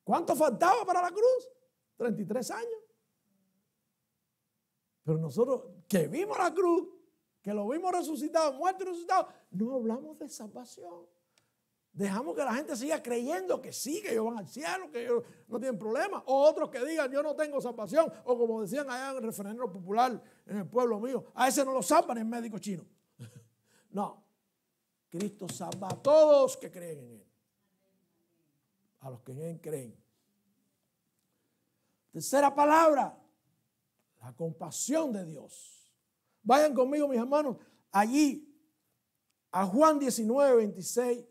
¿Cuánto faltaba para la cruz? 33 años. Pero nosotros que vimos la cruz, que lo vimos resucitado, muerto y resucitado, no hablamos de salvación. Dejamos que la gente siga creyendo que sí, que ellos van al cielo, que ellos no tienen problema. O otros que digan, yo no tengo salvación. O como decían allá en el referéndum popular en el pueblo mío, a ese no lo salvan el médico chino. no. Cristo salva a todos que creen en Él. A los que en Él creen. Tercera palabra, la compasión de Dios. Vayan conmigo, mis hermanos, allí a Juan 19, 26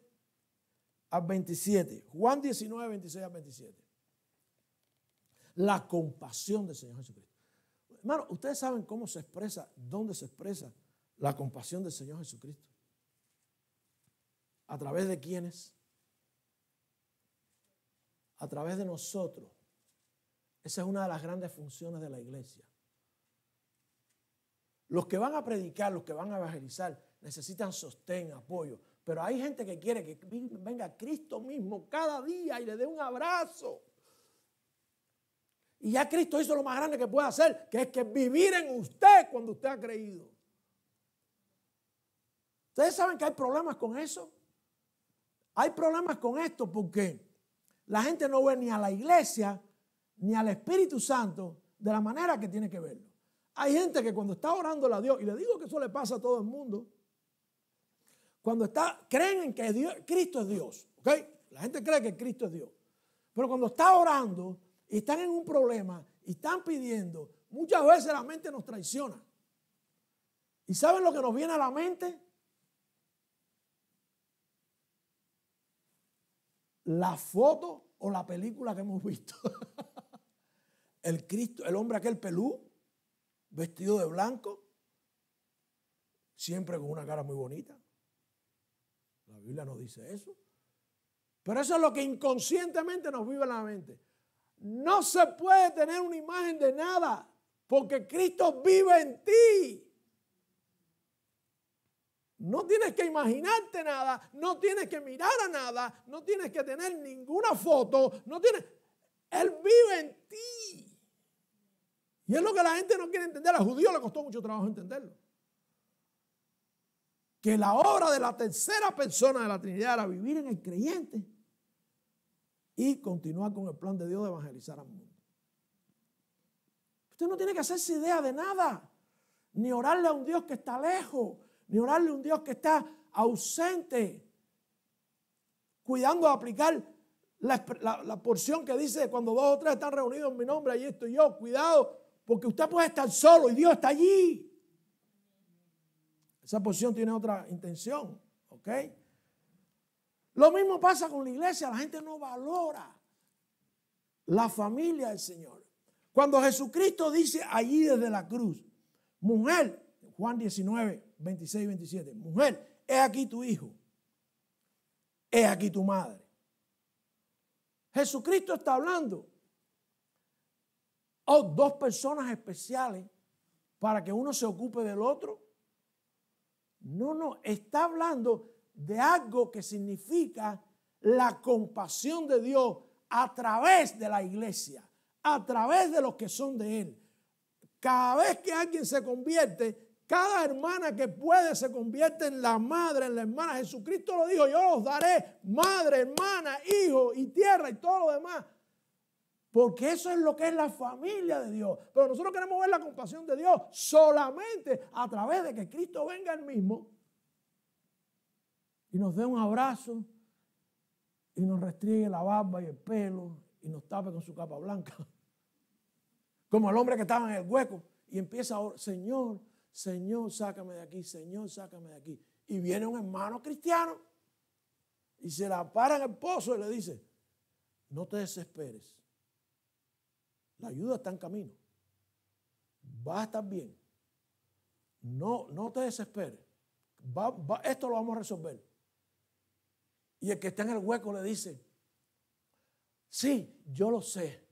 al 27. Juan 19, 26 al 27. La compasión del Señor Jesucristo. Hermano, ustedes saben cómo se expresa, dónde se expresa la compasión del Señor Jesucristo. ¿A través de quiénes? A través de nosotros. Esa es una de las grandes funciones de la iglesia. Los que van a predicar, los que van a evangelizar, necesitan sostén, apoyo. Pero hay gente que quiere que venga Cristo mismo cada día y le dé un abrazo. Y ya Cristo hizo lo más grande que puede hacer, que es que vivir en usted cuando usted ha creído. Ustedes saben que hay problemas con eso. Hay problemas con esto porque la gente no ve ni a la iglesia ni al Espíritu Santo de la manera que tiene que verlo. Hay gente que cuando está orando a Dios, y le digo que eso le pasa a todo el mundo, cuando está, creen en que Cristo es Dios, ¿ok? La gente cree que Cristo es Dios. Pero cuando está orando y están en un problema y están pidiendo, muchas veces la mente nos traiciona. ¿Y saben lo que nos viene a la mente? La foto o la película que hemos visto. el Cristo, el hombre aquel pelú, vestido de blanco, siempre con una cara muy bonita. Biblia no dice eso. Pero eso es lo que inconscientemente nos vive en la mente. No se puede tener una imagen de nada porque Cristo vive en ti. No tienes que imaginarte nada, no tienes que mirar a nada, no tienes que tener ninguna foto, no tienes... Él vive en ti. Y es lo que la gente no quiere entender. A los judíos le costó mucho trabajo entenderlo que la obra de la tercera persona de la Trinidad era vivir en el creyente y continuar con el plan de Dios de evangelizar al mundo. Usted no tiene que hacerse idea de nada, ni orarle a un Dios que está lejos, ni orarle a un Dios que está ausente, cuidando de aplicar la, la porción que dice cuando dos o tres están reunidos en mi nombre, allí estoy yo, cuidado, porque usted puede estar solo y Dios está allí. Esa posición tiene otra intención, ¿ok? Lo mismo pasa con la iglesia, la gente no valora la familia del Señor. Cuando Jesucristo dice allí desde la cruz, mujer, Juan 19, 26 y 27, mujer, he aquí tu hijo, he aquí tu madre. Jesucristo está hablando O oh, dos personas especiales para que uno se ocupe del otro no, no, está hablando de algo que significa la compasión de Dios a través de la iglesia, a través de los que son de Él. Cada vez que alguien se convierte, cada hermana que puede se convierte en la madre, en la hermana. Jesucristo lo dijo, yo los daré madre, hermana, hijo y tierra y todo lo demás porque eso es lo que es la familia de Dios. Pero nosotros queremos ver la compasión de Dios solamente a través de que Cristo venga él mismo y nos dé un abrazo y nos restriegue la barba y el pelo y nos tape con su capa blanca. Como el hombre que estaba en el hueco y empieza a orar, Señor, Señor, sácame de aquí, Señor, sácame de aquí. Y viene un hermano cristiano y se la para en el pozo y le dice, no te desesperes la ayuda está en camino. Va a estar bien. No, no te desesperes. esto lo vamos a resolver. Y el que está en el hueco le dice, sí, yo lo sé.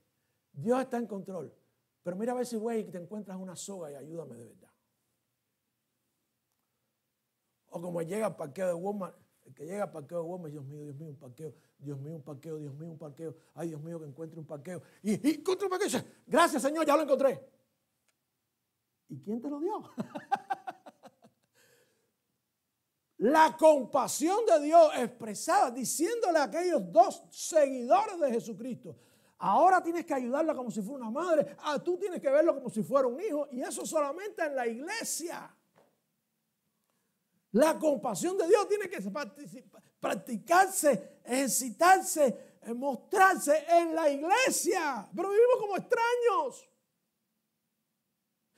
Dios está en control. Pero mira a ver si, güey, te encuentras una soga y ayúdame de verdad. O como llega al parqueo de Walmart que llega Paqueo Gómez, oh, Dios mío, Dios mío, un paqueo, Dios mío, un paqueo, Dios mío, un paqueo, ay Dios mío, que encuentre un paqueo. Y, y un paqueo. Gracias, Señor, ya lo encontré. ¿Y quién te lo dio? la compasión de Dios expresada diciéndole a aquellos dos seguidores de Jesucristo, ahora tienes que ayudarla como si fuera una madre, ah, tú tienes que verlo como si fuera un hijo, y eso solamente en la iglesia. La compasión de Dios tiene que practicarse, ejercitarse, eh, mostrarse en la iglesia. Pero vivimos como extraños.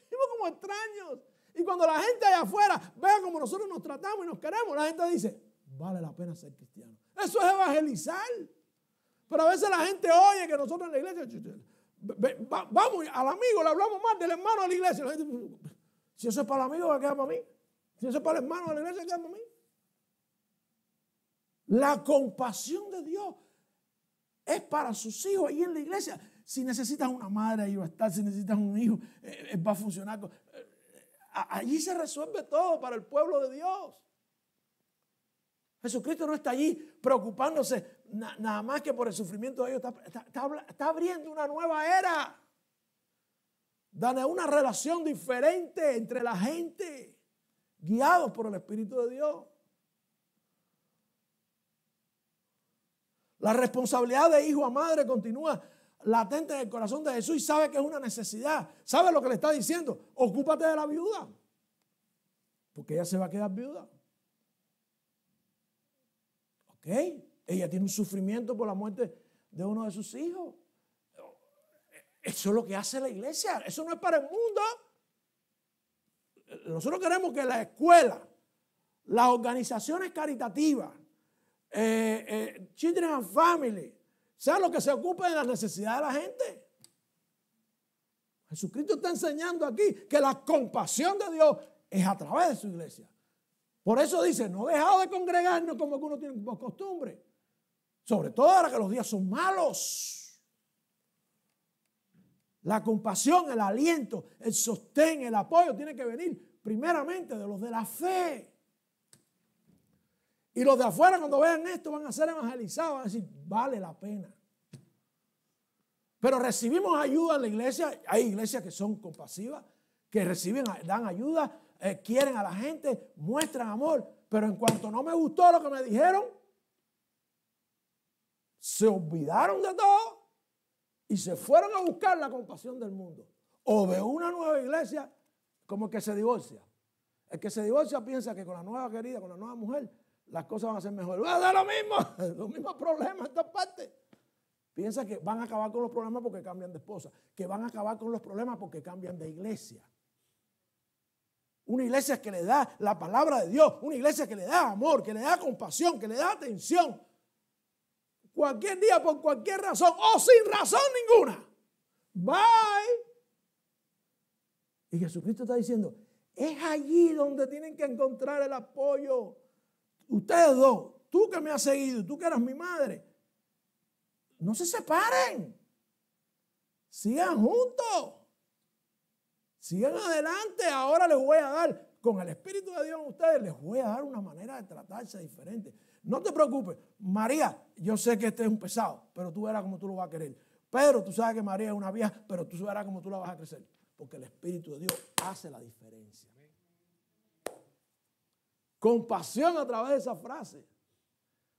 Vivimos como extraños. Y cuando la gente allá afuera vea como nosotros nos tratamos y nos queremos, la gente dice, vale la pena ser cristiano. Eso es evangelizar. Pero a veces la gente oye que nosotros en la iglesia, vamos al amigo, le hablamos más del hermano a la iglesia. si eso es para el amigo, ¿qué quedar para mí? Si eso para hermano, la iglesia, ¿qué a mí? La compasión de Dios es para sus hijos ahí en la iglesia. Si necesitas una madre, ahí va a estar. Si necesitas un hijo, eh, eh, va a funcionar. Eh, allí se resuelve todo para el pueblo de Dios. Jesucristo no está allí preocupándose nada más que por el sufrimiento de ellos. Está, abriendo una nueva era. Dan una relación diferente entre la gente guiados por el Espíritu de Dios. La responsabilidad de hijo a madre continúa latente en el corazón de Jesús y sabe que es una necesidad. Sabe lo que le está diciendo. Ocúpate de la viuda. Porque ella se va a quedar viuda. ¿Ok? Ella tiene un sufrimiento por la muerte de uno de sus hijos. Eso es lo que hace la iglesia. Eso no es para el mundo nosotros queremos que la escuela, las organizaciones caritativas, eh, eh, Children and Family, sean los que se ocupen de las necesidades de la gente. Jesucristo está enseñando aquí que la compasión de Dios es a través de su iglesia. Por eso dice, no dejado de congregarnos como uno tiene por costumbre. Sobre todo ahora que los días son malos. La compasión, el aliento, el sostén, el apoyo tiene que venir primeramente de los de la fe. Y los de afuera cuando vean esto van a ser evangelizados, van a decir, vale la pena. Pero recibimos ayuda en la iglesia, hay iglesias que son compasivas, que reciben, dan ayuda, eh, quieren a la gente, muestran amor, pero en cuanto no me gustó lo que me dijeron, se olvidaron de todo y se fueron a buscar la compasión del mundo. O ve una nueva iglesia como que se divorcia. El que se divorcia piensa que con la nueva querida, con la nueva mujer, las cosas van a ser mejor. Va ah, a dar lo mismo, los mismos problemas en todas partes. Piensa que van a acabar con los problemas porque cambian de esposa, que van a acabar con los problemas porque cambian de iglesia. Una iglesia que le da la palabra de Dios, una iglesia que le da amor, que le da compasión, que le da atención, cualquier día, por cualquier razón o sin razón ninguna. Bye. Y Jesucristo está diciendo, es allí donde tienen que encontrar el apoyo. Ustedes dos, tú que me has seguido, tú que eras mi madre, no se separen. Sigan juntos. Sigan adelante. Ahora les voy a dar, con el Espíritu de Dios a ustedes, les voy a dar una manera de tratarse diferente no te preocupes, María, yo sé que este es un pesado, pero tú verás como tú lo vas a querer. Pero tú sabes que María es una vieja, pero tú verás como tú la vas a crecer. Porque el Espíritu de Dios hace la diferencia. Compasión a través de esa frase.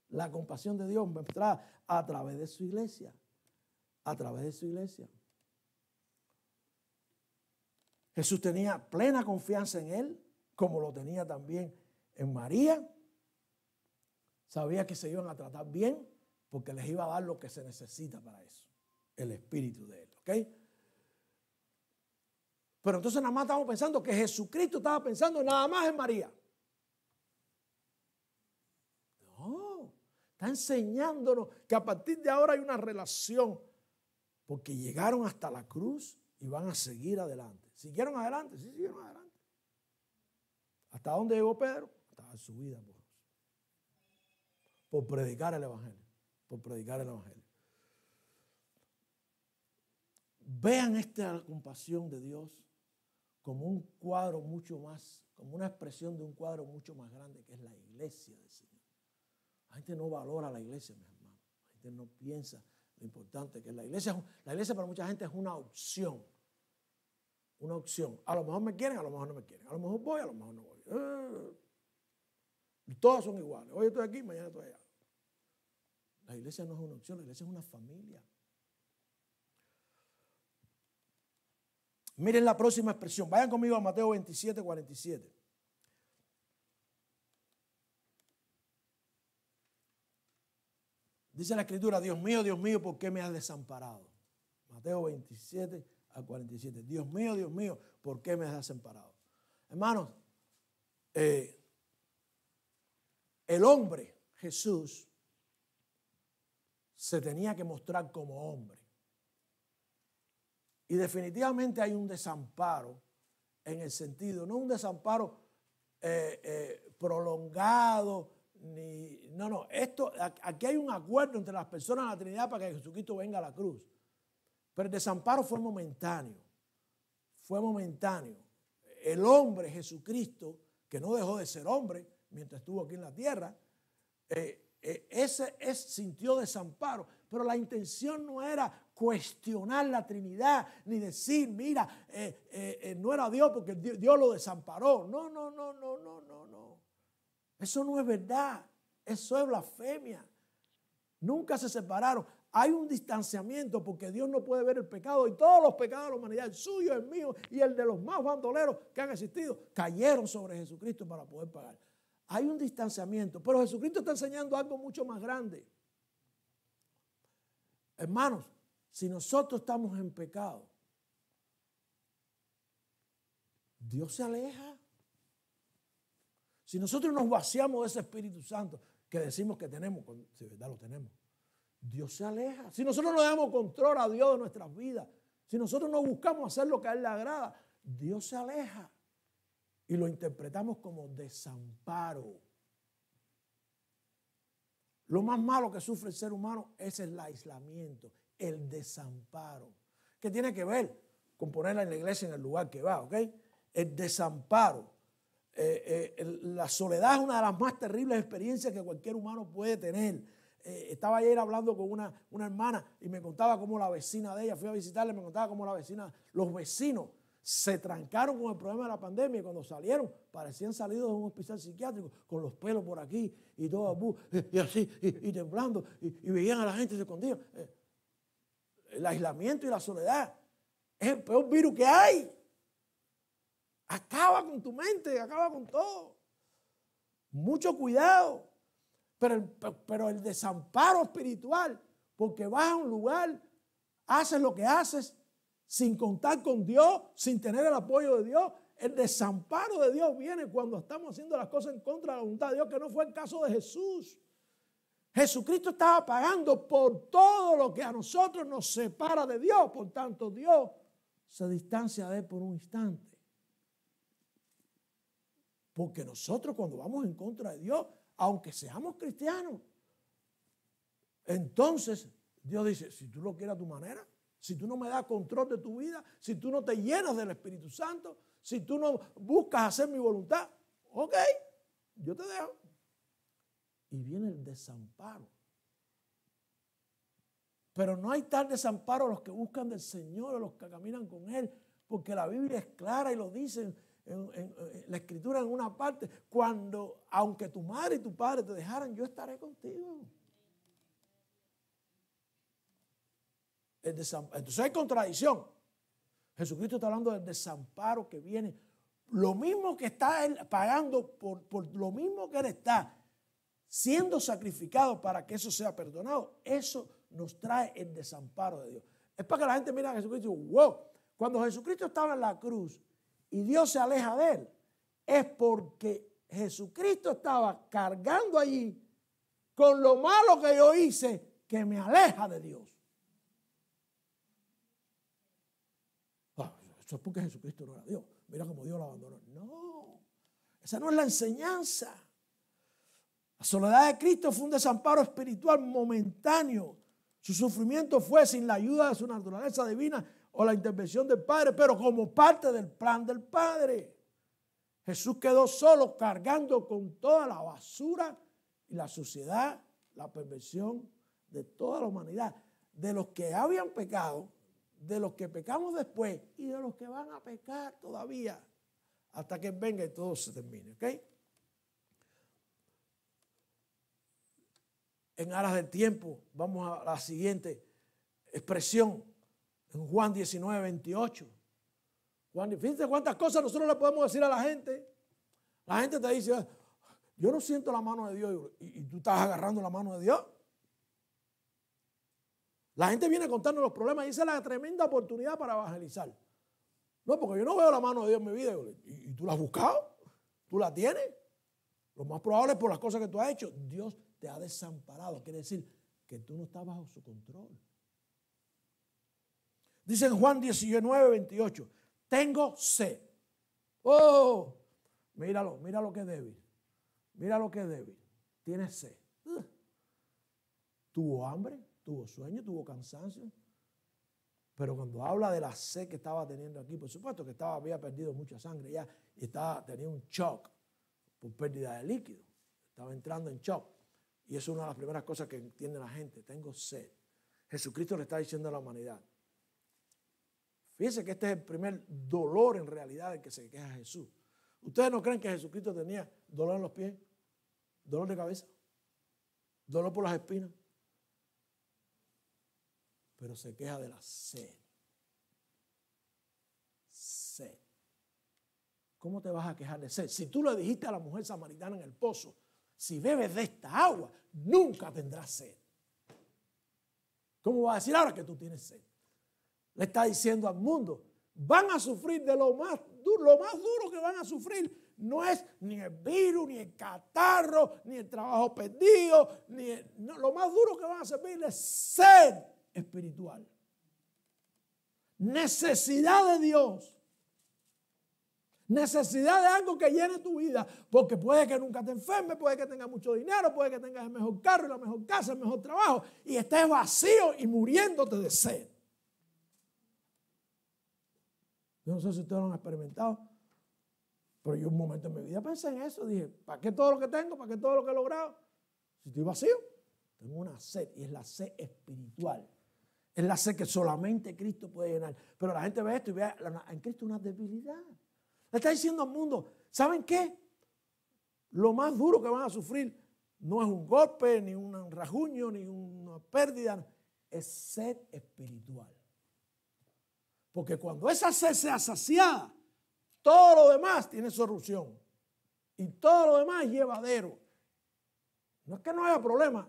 La compasión de Dios me a través de su iglesia. A través de su iglesia. Jesús tenía plena confianza en él, como lo tenía también en María sabía que se iban a tratar bien porque les iba a dar lo que se necesita para eso, el espíritu de él, ¿ok? Pero entonces nada más estamos pensando que Jesucristo estaba pensando nada más en María. No, está enseñándonos que a partir de ahora hay una relación, porque llegaron hasta la cruz y van a seguir adelante. ¿Siguieron adelante? Sí, siguieron adelante. ¿Hasta dónde llegó Pedro? Hasta su vida por predicar el Evangelio, por predicar el Evangelio. Vean esta compasión de Dios como un cuadro mucho más, como una expresión de un cuadro mucho más grande que es la iglesia del Señor. La gente no valora la iglesia, mis hermanos. La gente no piensa lo importante que es la iglesia. La iglesia para mucha gente es una opción. Una opción. A lo mejor me quieren, a lo mejor no me quieren. A lo mejor voy, a lo mejor no voy. Eh, Todos son iguales. Hoy estoy aquí, mañana estoy allá. La iglesia no es una opción, la iglesia es una familia. Miren la próxima expresión. Vayan conmigo a Mateo 27, 47. Dice la escritura, Dios mío, Dios mío, ¿por qué me has desamparado? Mateo 27 a 47. Dios mío, Dios mío, ¿por qué me has desamparado? Hermanos, eh, el hombre, Jesús, se tenía que mostrar como hombre. Y definitivamente hay un desamparo en el sentido, no un desamparo eh, eh, prolongado, ni, no, no, esto, aquí hay un acuerdo entre las personas de la Trinidad para que Jesucristo venga a la cruz. Pero el desamparo fue momentáneo, fue momentáneo. El hombre, Jesucristo, que no dejó de ser hombre mientras estuvo aquí en la tierra, eh, eh, ese es, sintió desamparo, pero la intención no era cuestionar la Trinidad, ni decir, mira, eh, eh, no era Dios porque Dios, lo desamparó. No, no, no, no, no, no, no. Eso no es verdad, eso es blasfemia. Nunca se separaron. Hay un distanciamiento porque Dios no puede ver el pecado y todos los pecados de la humanidad, el suyo, el mío y el de los más bandoleros que han existido, cayeron sobre Jesucristo para poder pagar. Hay un distanciamiento, pero Jesucristo está enseñando algo mucho más grande. Hermanos, si nosotros estamos en pecado, Dios se aleja. Si nosotros nos vaciamos de ese Espíritu Santo que decimos que tenemos, si verdad lo tenemos, Dios se aleja. Si nosotros no damos control a Dios de nuestras vidas, si nosotros no buscamos hacer lo que a Él le agrada, Dios se aleja y lo interpretamos como desamparo. Lo más malo que sufre el ser humano es el aislamiento, el desamparo. ¿Qué tiene que ver con ponerla en la iglesia en el lugar que va? El desamparo. Eh, eh, la soledad es una de las más terribles experiencias que cualquier humano puede tener. Eh, estaba ayer hablando con una, hermana y me contaba cómo la vecina de ella, fui a visitarle, me contaba cómo la vecina, los vecinos se trancaron con el problema de la pandemia y cuando salieron parecían salidos de un hospital psiquiátrico con los pelos por aquí y todo y, y así y, temblando y, veían a la gente se eh, El aislamiento y la soledad es el peor virus que hay. Acaba con tu mente, acaba con todo. Mucho cuidado, pero pero el desamparo espiritual, porque vas a un lugar, haces lo que haces sin contar con Dios, sin tener el apoyo de Dios. El desamparo de Dios viene cuando estamos haciendo las cosas en contra de la voluntad de Dios, que no fue el caso de Jesús. Jesucristo estaba pagando por todo lo que a nosotros nos separa de Dios. Por tanto, Dios se distancia de él por un instante. Porque nosotros cuando vamos en contra de Dios, aunque seamos cristianos, entonces Dios dice, si tú lo quieres a tu manera, si tú no me das control de tu vida, si tú no te llenas del Espíritu Santo, si tú no buscas hacer mi voluntad, ok, yo te dejo. Y viene el desamparo. Pero no hay tal desamparo a los que buscan del Señor, a los que caminan con Él, porque la Biblia es clara y lo dicen, en la Escritura en una parte, cuando aunque tu madre y tu padre te dejaran, yo estaré contigo. Entonces hay contradicción. Jesucristo está hablando del desamparo que viene. Lo mismo que está pagando por, lo mismo que él está siendo sacrificado para que eso sea perdonado, eso nos trae el desamparo de Dios. Es para que la gente mire a Jesucristo y wow, cuando Jesucristo estaba en la cruz y Dios se aleja de él, es porque Jesucristo estaba cargando allí con lo malo que yo hice que me aleja de Dios. porque Jesucristo no era Dios. Mira cómo Dios lo abandonó. No, esa no es la enseñanza. La soledad de Cristo fue un desamparo espiritual momentáneo. Su sufrimiento fue sin la ayuda de su naturaleza divina o la intervención del Padre, pero como parte del plan del Padre. Jesús quedó solo cargando con toda la basura y la suciedad, la perversión de toda la humanidad, de los que habían pecado de los que pecamos después y de los que van a pecar todavía hasta que venga y todo se termine. ¿Ok? En aras del tiempo, vamos a la siguiente expresión en Juan 19, 28. Juan, fíjense cuántas cosas nosotros le podemos decir a la gente. La gente te dice, ah, yo no siento la mano de Dios y tú estás agarrando la mano de Dios. La gente viene contándonos los problemas y esa es la tremenda oportunidad para evangelizar. No, porque yo no veo la mano de Dios en mi vida. ¿Y, tú la has buscado? ¿Tú la tienes? Lo más probable es por las cosas que tú has hecho. Dios te ha desamparado. Quiere decir que tú no estás bajo su control. Dice en Juan 19, 28. Tengo sed. Oh, míralo, mira lo que es débil. Mira lo que es débil. Tienes sed. ¿Tuvo hambre? tuvo sueño, tuvo cansancio. Pero cuando habla de la sed que estaba teniendo aquí, por supuesto que estaba, había perdido mucha sangre ya, y estaba, tenía un shock por pérdida de líquido. Estaba entrando en shock. Y eso es una de las primeras cosas que entiende la gente. Tengo sed. Jesucristo le está diciendo a la humanidad. Fíjense que este es el primer dolor en realidad del que se queja Jesús. ¿Ustedes no creen que Jesucristo tenía dolor en los pies? ¿Dolor de cabeza? ¿Dolor por las espinas? pero se queja de la sed. Sed. ¿Cómo te vas a quejar de sed? Si tú le dijiste a la mujer samaritana en el pozo, si bebes de esta agua, nunca tendrás sed. ¿Cómo vas a decir ahora que tú tienes sed? Le está diciendo al mundo, van a sufrir de lo más duro, lo más duro que van a sufrir no es ni el virus, ni el catarro, ni el trabajo perdido, ni lo más duro que van a sufrir es sed espiritual. Necesidad de Dios. Necesidad de algo que llene tu vida, porque puede que nunca te enfermes, puede que tengas mucho dinero, puede que tengas el mejor carro, la mejor casa, el mejor trabajo, y estés vacío y muriéndote de sed. Yo no sé si ustedes lo han experimentado, pero yo un momento en mi vida pensé en eso, dije, ¿para qué todo lo que tengo? ¿Para qué todo lo que he logrado? Si estoy vacío, tengo una sed, y es la sed espiritual. Es la sed que solamente Cristo puede llenar. Pero la gente ve esto y ve en Cristo una debilidad. Le está diciendo al mundo, ¿saben qué? Lo más duro que van a sufrir no es un golpe, ni un rajuño, ni una pérdida, es sed espiritual. Porque cuando esa sed sea saciada, todo lo demás tiene solución. Y todo lo demás es llevadero. No es que no haya problema,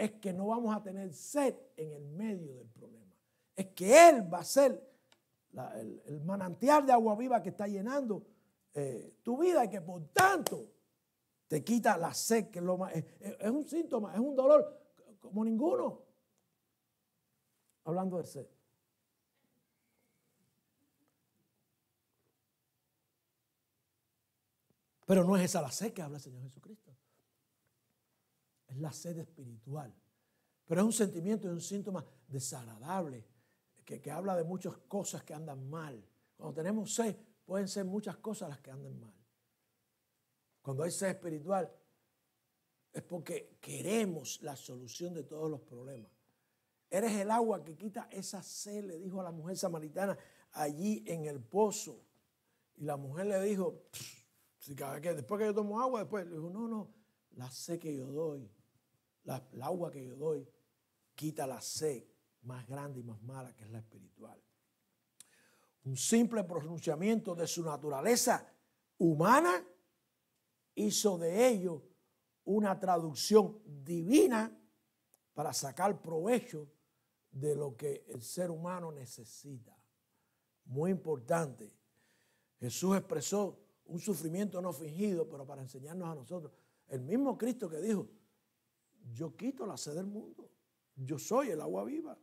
es que no vamos a tener sed en el medio del problema. Es que Él va a ser el, manantial de agua viva que está llenando eh, tu vida y que por tanto te quita la sed, que lo es, es un síntoma, es un dolor como ninguno. Hablando de sed. Pero no es esa la sed que habla el Señor Jesucristo es la sed espiritual. Pero es un sentimiento y un síntoma desagradable, que, habla de muchas cosas que andan mal. Cuando tenemos sed, pueden ser muchas cosas las que andan mal. Cuando hay sed espiritual, es porque queremos la solución de todos los problemas. Eres el agua que quita esa sed, le dijo a la mujer samaritana allí en el pozo. Y la mujer le dijo, si cada que después que yo tomo agua, después le dijo, no, no, la sed que yo doy la, el agua que yo doy quita la sed más grande y más mala que es la espiritual. Un simple pronunciamiento de su naturaleza humana hizo de ello una traducción divina para sacar provecho de lo que el ser humano necesita. Muy importante. Jesús expresó un sufrimiento no fingido, pero para enseñarnos a nosotros. El mismo Cristo que dijo, yo quito la sed del mundo. Yo soy el agua viva.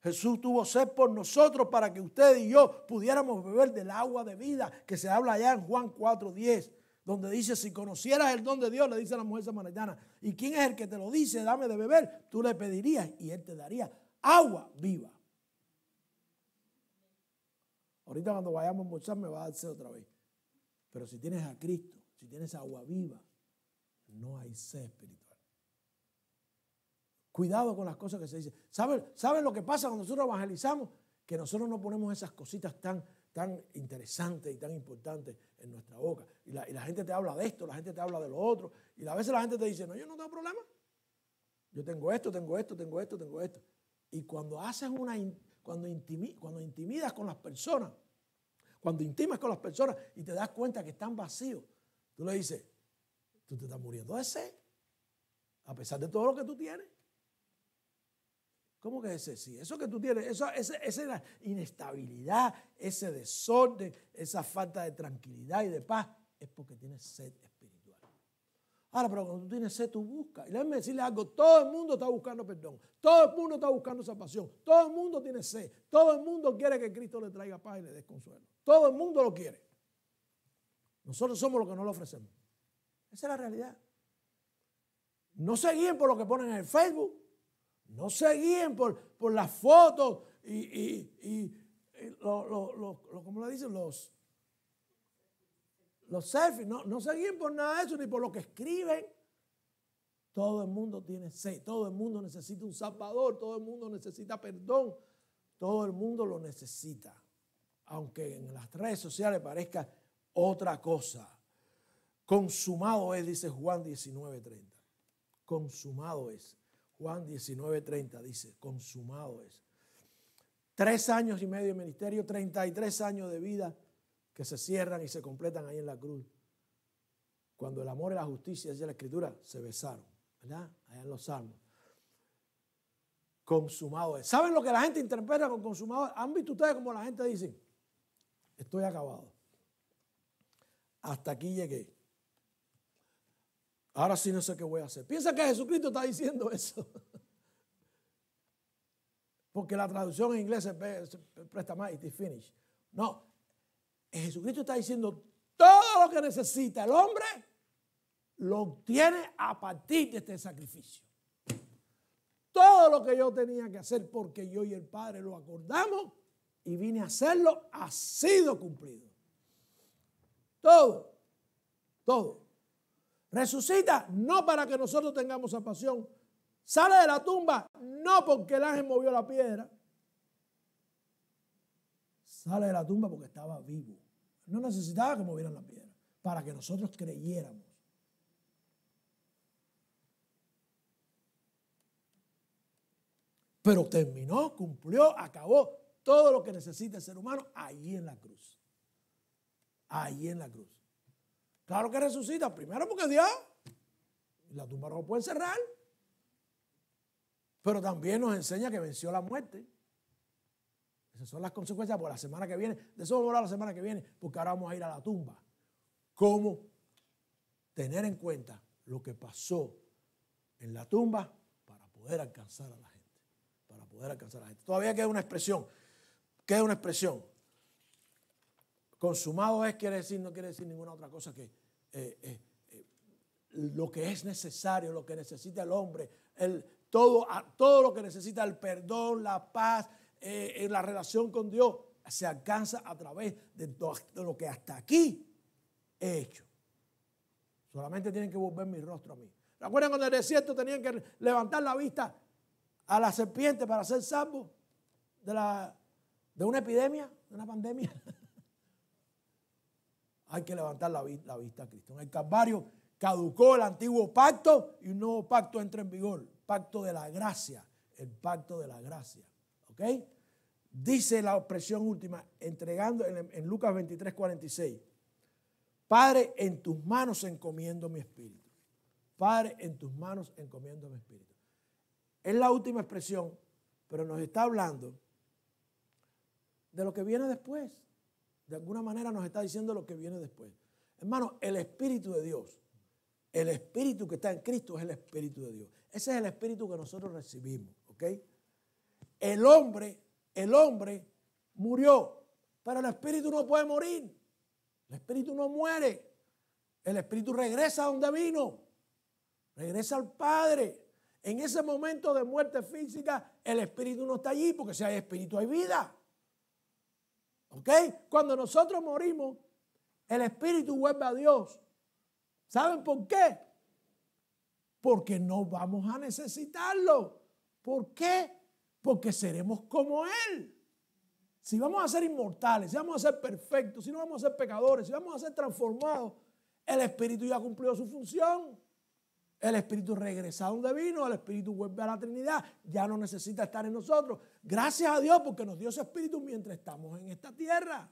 Jesús tuvo sed por nosotros para que usted y yo pudiéramos beber del agua de vida que se habla allá en Juan 4:10, donde dice, si conocieras el don de Dios, le dice a la mujer samaritana, ¿y quién es el que te lo dice? Dame de beber. Tú le pedirías y él te daría agua viva. Ahorita cuando vayamos a almorzar me va a dar sed otra vez. Pero si tienes a Cristo, si tienes agua viva, no hay sed espiritual. Cuidado con las cosas que se dicen. ¿Saben lo que pasa cuando nosotros evangelizamos? Que nosotros no ponemos esas cositas tan, tan interesantes y tan importantes en nuestra boca. Y la, gente te habla de esto, la gente te habla de lo otro. Y a veces la gente te dice, no, yo no tengo problema. Yo tengo esto, tengo esto, tengo esto, tengo esto. Y cuando haces una, cuando, cuando intimidas con las personas, cuando intimas con las personas y te das cuenta que están vacíos, tú le dices, tú te estás muriendo de sed, a pesar de todo lo que tú tienes. ¿Cómo que ese sí? Eso que tú tienes, esa, esa inestabilidad, ese desorden, esa falta de tranquilidad y de paz, es porque tienes sed espiritual. Ahora, pero cuando tú tienes sed, tú buscas. Y déjame decirle algo, todo el mundo está buscando perdón, todo el mundo está buscando salvación, todo el mundo tiene sed, todo el mundo quiere que Cristo le traiga paz y le dé consuelo. Todo el mundo lo quiere. Nosotros somos los que no lo ofrecemos. Esa es la realidad. No se guíen por lo que ponen en el Facebook. No se por, por las fotos y, y, lo, ¿cómo dicen? Los, los selfies. No, no se por nada de eso, ni por lo que escriben. Todo el mundo tiene sed, todo el mundo necesita un salvador, todo el mundo necesita perdón, todo el mundo lo necesita. Aunque en las redes sociales parezca otra cosa. Consumado es, dice Juan 19:30. Consumado es. Juan 19:30 dice, consumado es. Tres años y medio de ministerio, 33 años de vida que se cierran y se completan ahí en la cruz. Cuando el amor y la justicia, y la escritura, se besaron, ¿verdad? Allá en los salmos. Consumado es. ¿Saben lo que la gente interpreta con consumado? ¿Han visto ustedes como la gente dice? Estoy acabado. Hasta aquí llegué. Ahora sí no sé qué voy a hacer. Piensa que Jesucristo está diciendo eso. Porque la traducción en inglés se presta más, y te finish. No, Jesucristo está diciendo todo lo que necesita el hombre lo obtiene a partir de este sacrificio. Todo lo que yo tenía que hacer porque yo y el Padre lo acordamos y vine a hacerlo ha sido cumplido. Todo, todo. Resucita no para que nosotros tengamos pasión Sale de la tumba no porque el ángel movió la piedra. Sale de la tumba porque estaba vivo. No necesitaba que movieran la piedra para que nosotros creyéramos. Pero terminó, cumplió, acabó todo lo que necesita el ser humano ahí en la cruz. Allí en la cruz. Claro que resucita. Primero porque Dios. La tumba no puede cerrar. Pero también nos enseña que venció la muerte. Esas son las consecuencias por la semana que viene. De eso vamos a hablar la semana que viene, porque ahora vamos a ir a la tumba. ¿Cómo tener en cuenta lo que pasó en la tumba para poder alcanzar a la gente? Para poder alcanzar a la gente. Todavía queda una expresión. Queda una expresión. Consumado es, quiere decir, no quiere decir ninguna otra cosa que eh, eh, eh, lo que es necesario, lo que necesita el hombre, el, todo, todo lo que necesita el perdón, la paz, la relación con Dios, se alcanza a través de, lo que hasta aquí he hecho. Solamente tienen que volver mi rostro a mí. ¿Recuerdan cuando en el desierto tenían que levantar la vista a la serpiente para ser salvo de, la, de una epidemia, de una pandemia? hay que levantar la, vista a Cristo. En el Calvario caducó el antiguo pacto y un nuevo pacto entra en vigor, pacto de la gracia, el pacto de la gracia. ¿Ok? Dice la expresión última, entregando en, en Lucas 23, 46. Padre, en tus manos encomiendo mi espíritu. Padre, en tus manos encomiendo mi espíritu. Es la última expresión, pero nos está hablando de lo que viene después de alguna manera nos está diciendo lo que viene después. Hermano, el Espíritu de Dios, el Espíritu que está en Cristo es el Espíritu de Dios. Ese es el Espíritu que nosotros recibimos, ¿ok? El hombre, el hombre murió, pero el Espíritu no puede morir. El Espíritu no muere. El Espíritu regresa a donde vino. Regresa al Padre. En ese momento de muerte física, el Espíritu no está allí porque si hay Espíritu hay vida. ¿Ok? Cuando nosotros morimos, el espíritu vuelve a Dios. ¿Saben por qué? Porque no vamos a necesitarlo. ¿Por qué? Porque seremos como Él. Si vamos a ser inmortales, si vamos a ser perfectos, si no vamos a ser pecadores, si vamos a ser transformados, el Espíritu ya cumplido su función. El Espíritu regresa a donde vino, el Espíritu vuelve a la Trinidad, ya no necesita estar en nosotros. Gracias a Dios porque nos dio ese Espíritu mientras estamos en esta tierra.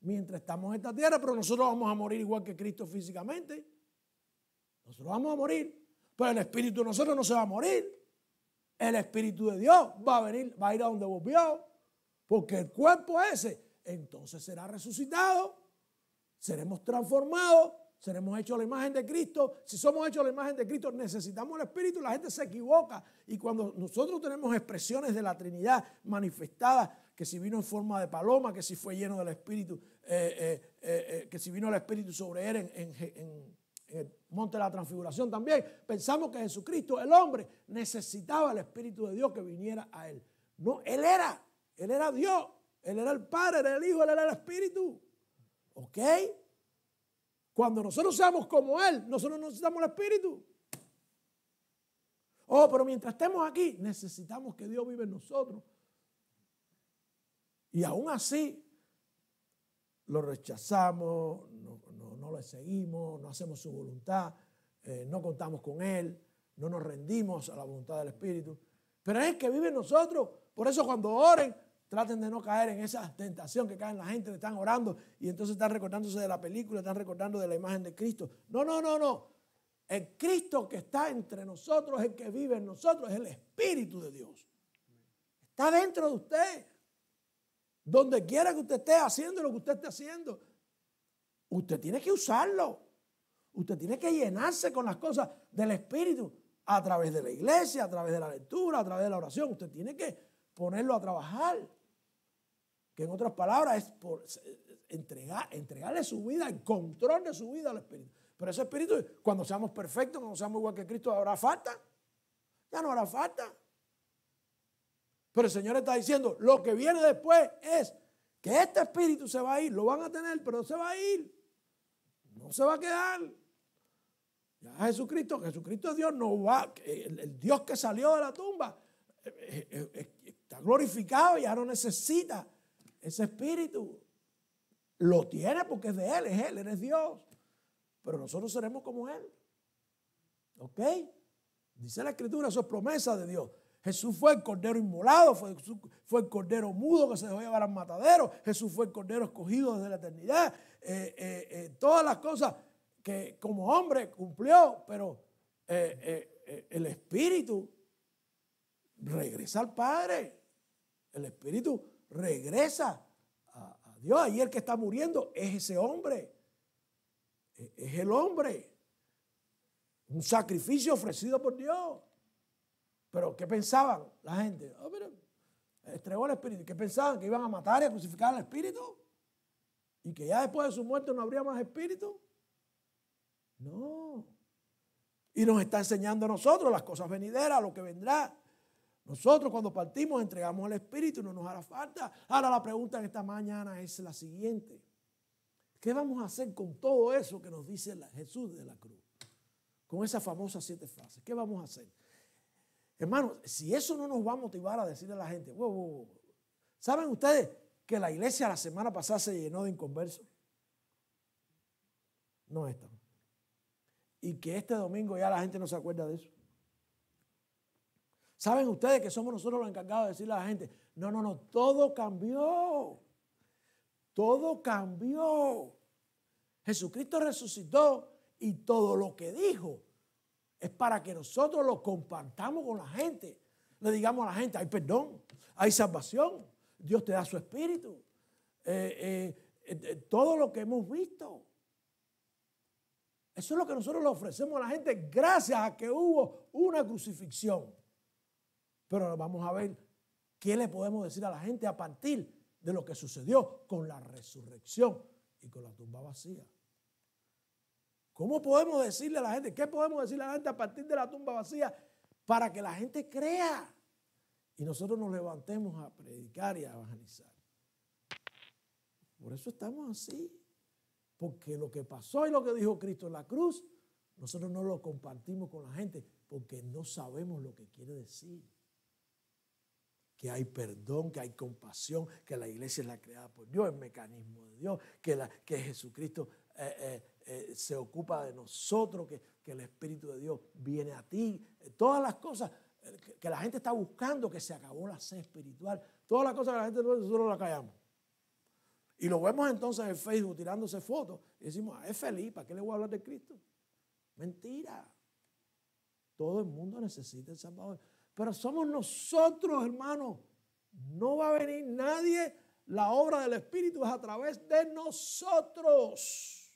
Mientras estamos en esta tierra, pero nosotros vamos a morir igual que Cristo físicamente. Nosotros vamos a morir, pero el Espíritu de nosotros no se va a morir. El Espíritu de Dios va a venir, va a ir a donde volvió, porque el cuerpo ese entonces será resucitado, seremos transformados Seremos hechos a la imagen de Cristo. Si somos hechos a la imagen de Cristo, necesitamos el Espíritu. La gente se equivoca. Y cuando nosotros tenemos expresiones de la Trinidad manifestadas, que si vino en forma de paloma, que si fue lleno del Espíritu, eh, eh, eh, que si vino el Espíritu sobre él en, el monte de la transfiguración también, pensamos que Jesucristo, el hombre, necesitaba el Espíritu de Dios que viniera a él. No, él era, él era Dios, él era el Padre, era el Hijo, él era el Espíritu. ¿Ok? Cuando nosotros seamos como Él, nosotros necesitamos el Espíritu. Oh, pero mientras estemos aquí, necesitamos que Dios vive en nosotros. Y aún así, lo rechazamos, no, no, lo seguimos, no hacemos su voluntad, eh, no contamos con Él, no nos rendimos a la voluntad del Espíritu. Pero es el que vive en nosotros. Por eso cuando oren, Traten de no caer en esa tentación que cae en la gente, que están orando y entonces están recordándose de la película, están recordando de la imagen de Cristo. No, no, no, no. El Cristo que está entre nosotros, el que vive en nosotros, es el Espíritu de Dios. Está dentro de usted. Donde quiera que usted esté haciendo lo que usted esté haciendo, usted tiene que usarlo. Usted tiene que llenarse con las cosas del Espíritu a través de la iglesia, a través de la lectura, a través de la oración. Usted tiene que ponerlo a trabajar que en otras palabras es por entregar, entregarle su vida, el control de su vida al Espíritu. Pero ese Espíritu, cuando seamos perfectos, cuando seamos igual que Cristo, ¿habrá falta? Ya no hará falta. Pero el Señor está diciendo, lo que viene después es que este Espíritu se va a ir, lo van a tener, pero no se va a ir. No se va a quedar. Ya Jesucristo, Jesucristo es Dios, no va, el, el Dios que salió de la tumba eh, eh, eh, está glorificado, ya no necesita ese espíritu lo tiene porque es de Él, es Él, eres Dios. Pero nosotros seremos como Él. ¿Ok? Dice la Escritura, eso es promesa de Dios. Jesús fue el cordero inmolado, fue, fue el cordero mudo que se dejó llevar al matadero. Jesús fue el cordero escogido desde la eternidad. Eh, eh, eh, todas las cosas que como hombre cumplió, pero el espíritu regresa al Padre. El espíritu regresa a, Dios. y el que está muriendo es ese hombre, e, es, el hombre. Un sacrificio ofrecido por Dios. Pero ¿qué pensaban la gente? Ah, estregó el Espíritu. ¿Qué pensaban? ¿Que iban a matar y a crucificar al Espíritu? ¿Y que ya después de su muerte no habría más Espíritu? No. Y nos está enseñando a nosotros las cosas venideras, lo que vendrá. Nosotros cuando partimos entregamos al Espíritu y no nos hará falta. Ahora la pregunta en esta mañana es la siguiente. ¿Qué vamos a hacer con todo eso que nos dice Jesús de la cruz? Con esas famosas siete frases. ¿Qué vamos a hacer? Hermanos, si eso no nos va a motivar a decirle a la gente, wow, wow, ¿saben ustedes que la iglesia la semana pasada se llenó de inconversos? No están. Y que este domingo ya la gente no se acuerda de eso. Saben ustedes que somos nosotros los encargados de decirle a la gente, no, no, no, todo cambió. Todo cambió. Jesucristo resucitó y todo lo que dijo es para que nosotros lo compartamos con la gente. Le digamos a la gente, hay perdón, hay salvación, Dios te da su espíritu. Eh, eh, eh, todo lo que hemos visto. Eso es lo que nosotros le ofrecemos a la gente gracias a que hubo una crucifixión. Pero vamos a ver qué le podemos decir a la gente a partir de lo que sucedió con la resurrección y con la tumba vacía. ¿Cómo podemos decirle a la gente? ¿Qué podemos decirle a la gente a partir de la tumba vacía para que la gente crea? Y nosotros nos levantemos a predicar y a evangelizar. Por eso estamos así. Porque lo que pasó y lo que dijo Cristo en la cruz, nosotros no lo compartimos con la gente porque no sabemos lo que quiere decir que hay perdón, que hay compasión, que la iglesia es la creada por Dios, el mecanismo de Dios, que, que Jesucristo eh, eh, eh, se ocupa de nosotros, que, el Espíritu de Dios viene a ti, todas las cosas que, la gente está buscando, que se acabó la sed espiritual, todas las cosas que la gente nosotros las callamos. Y lo vemos entonces en Facebook tirándose fotos y decimos, ah, es feliz, ¿para qué le voy a hablar de Cristo? Mentira. Todo el mundo necesita el Salvador. Pero somos nosotros, hermano. No va a venir nadie. La obra del Espíritu es a través de nosotros.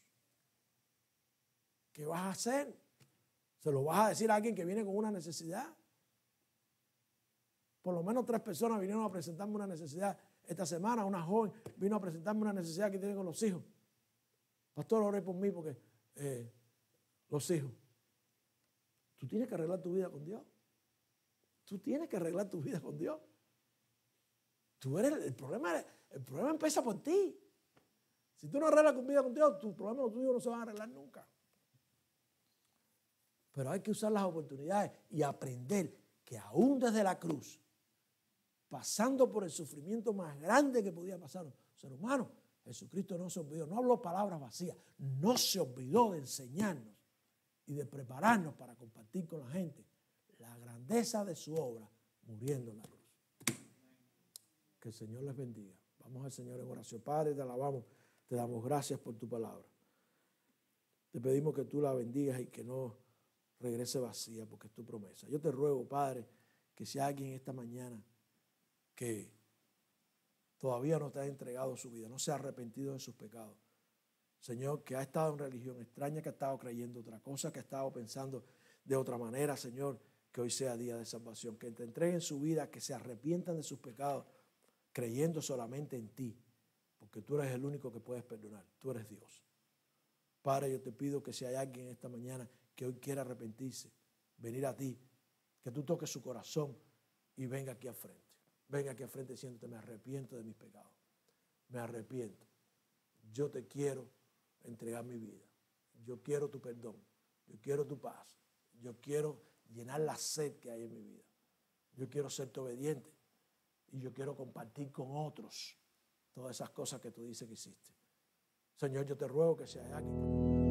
¿Qué vas a hacer? ¿Se lo vas a decir a alguien que viene con una necesidad? Por lo menos tres personas vinieron a presentarme una necesidad. Esta semana una joven vino a presentarme una necesidad que tiene con los hijos. Pastor, ore por mí porque eh, los hijos. Tú tienes que arreglar tu vida con Dios. Tú tienes que arreglar tu vida con Dios. Tú eres, el problema, el problema empieza por ti. Si tú no arreglas tu vida con Dios, tus problemas tuyos no se van a arreglar nunca. Pero hay que usar las oportunidades y aprender que aún desde la cruz, pasando por el sufrimiento más grande que podía pasar un ser humano, Jesucristo no se olvidó, no habló palabras vacías, no se olvidó de enseñarnos y de prepararnos para compartir con la gente la grandeza de su obra muriendo en la cruz. Que el Señor les bendiga. Vamos al Señor en oración. Padre, te alabamos, te damos gracias por tu palabra. Te pedimos que tú la bendigas y que no regrese vacía, porque es tu promesa. Yo te ruego, Padre, que si alguien esta mañana que todavía no te ha entregado su vida, no se ha arrepentido de sus pecados, Señor, que ha estado en religión extraña, que ha estado creyendo otra cosa, que ha estado pensando de otra manera, Señor, que hoy sea día de salvación, que te entreguen su vida, que se arrepientan de sus pecados, creyendo solamente en ti, porque tú eres el único que puedes perdonar, tú eres Dios. Padre, yo te pido que si hay alguien esta mañana que hoy quiera arrepentirse, venir a ti, que tú toques su corazón y venga aquí al frente. Venga aquí al frente diciéndote, me arrepiento de mis pecados, me arrepiento. Yo te quiero entregar mi vida, yo quiero tu perdón, yo quiero tu paz, yo quiero llenar la sed que hay en mi vida. Yo quiero serte obediente y yo quiero compartir con otros todas esas cosas que tú dices que hiciste. Señor, yo te ruego que seas aquí.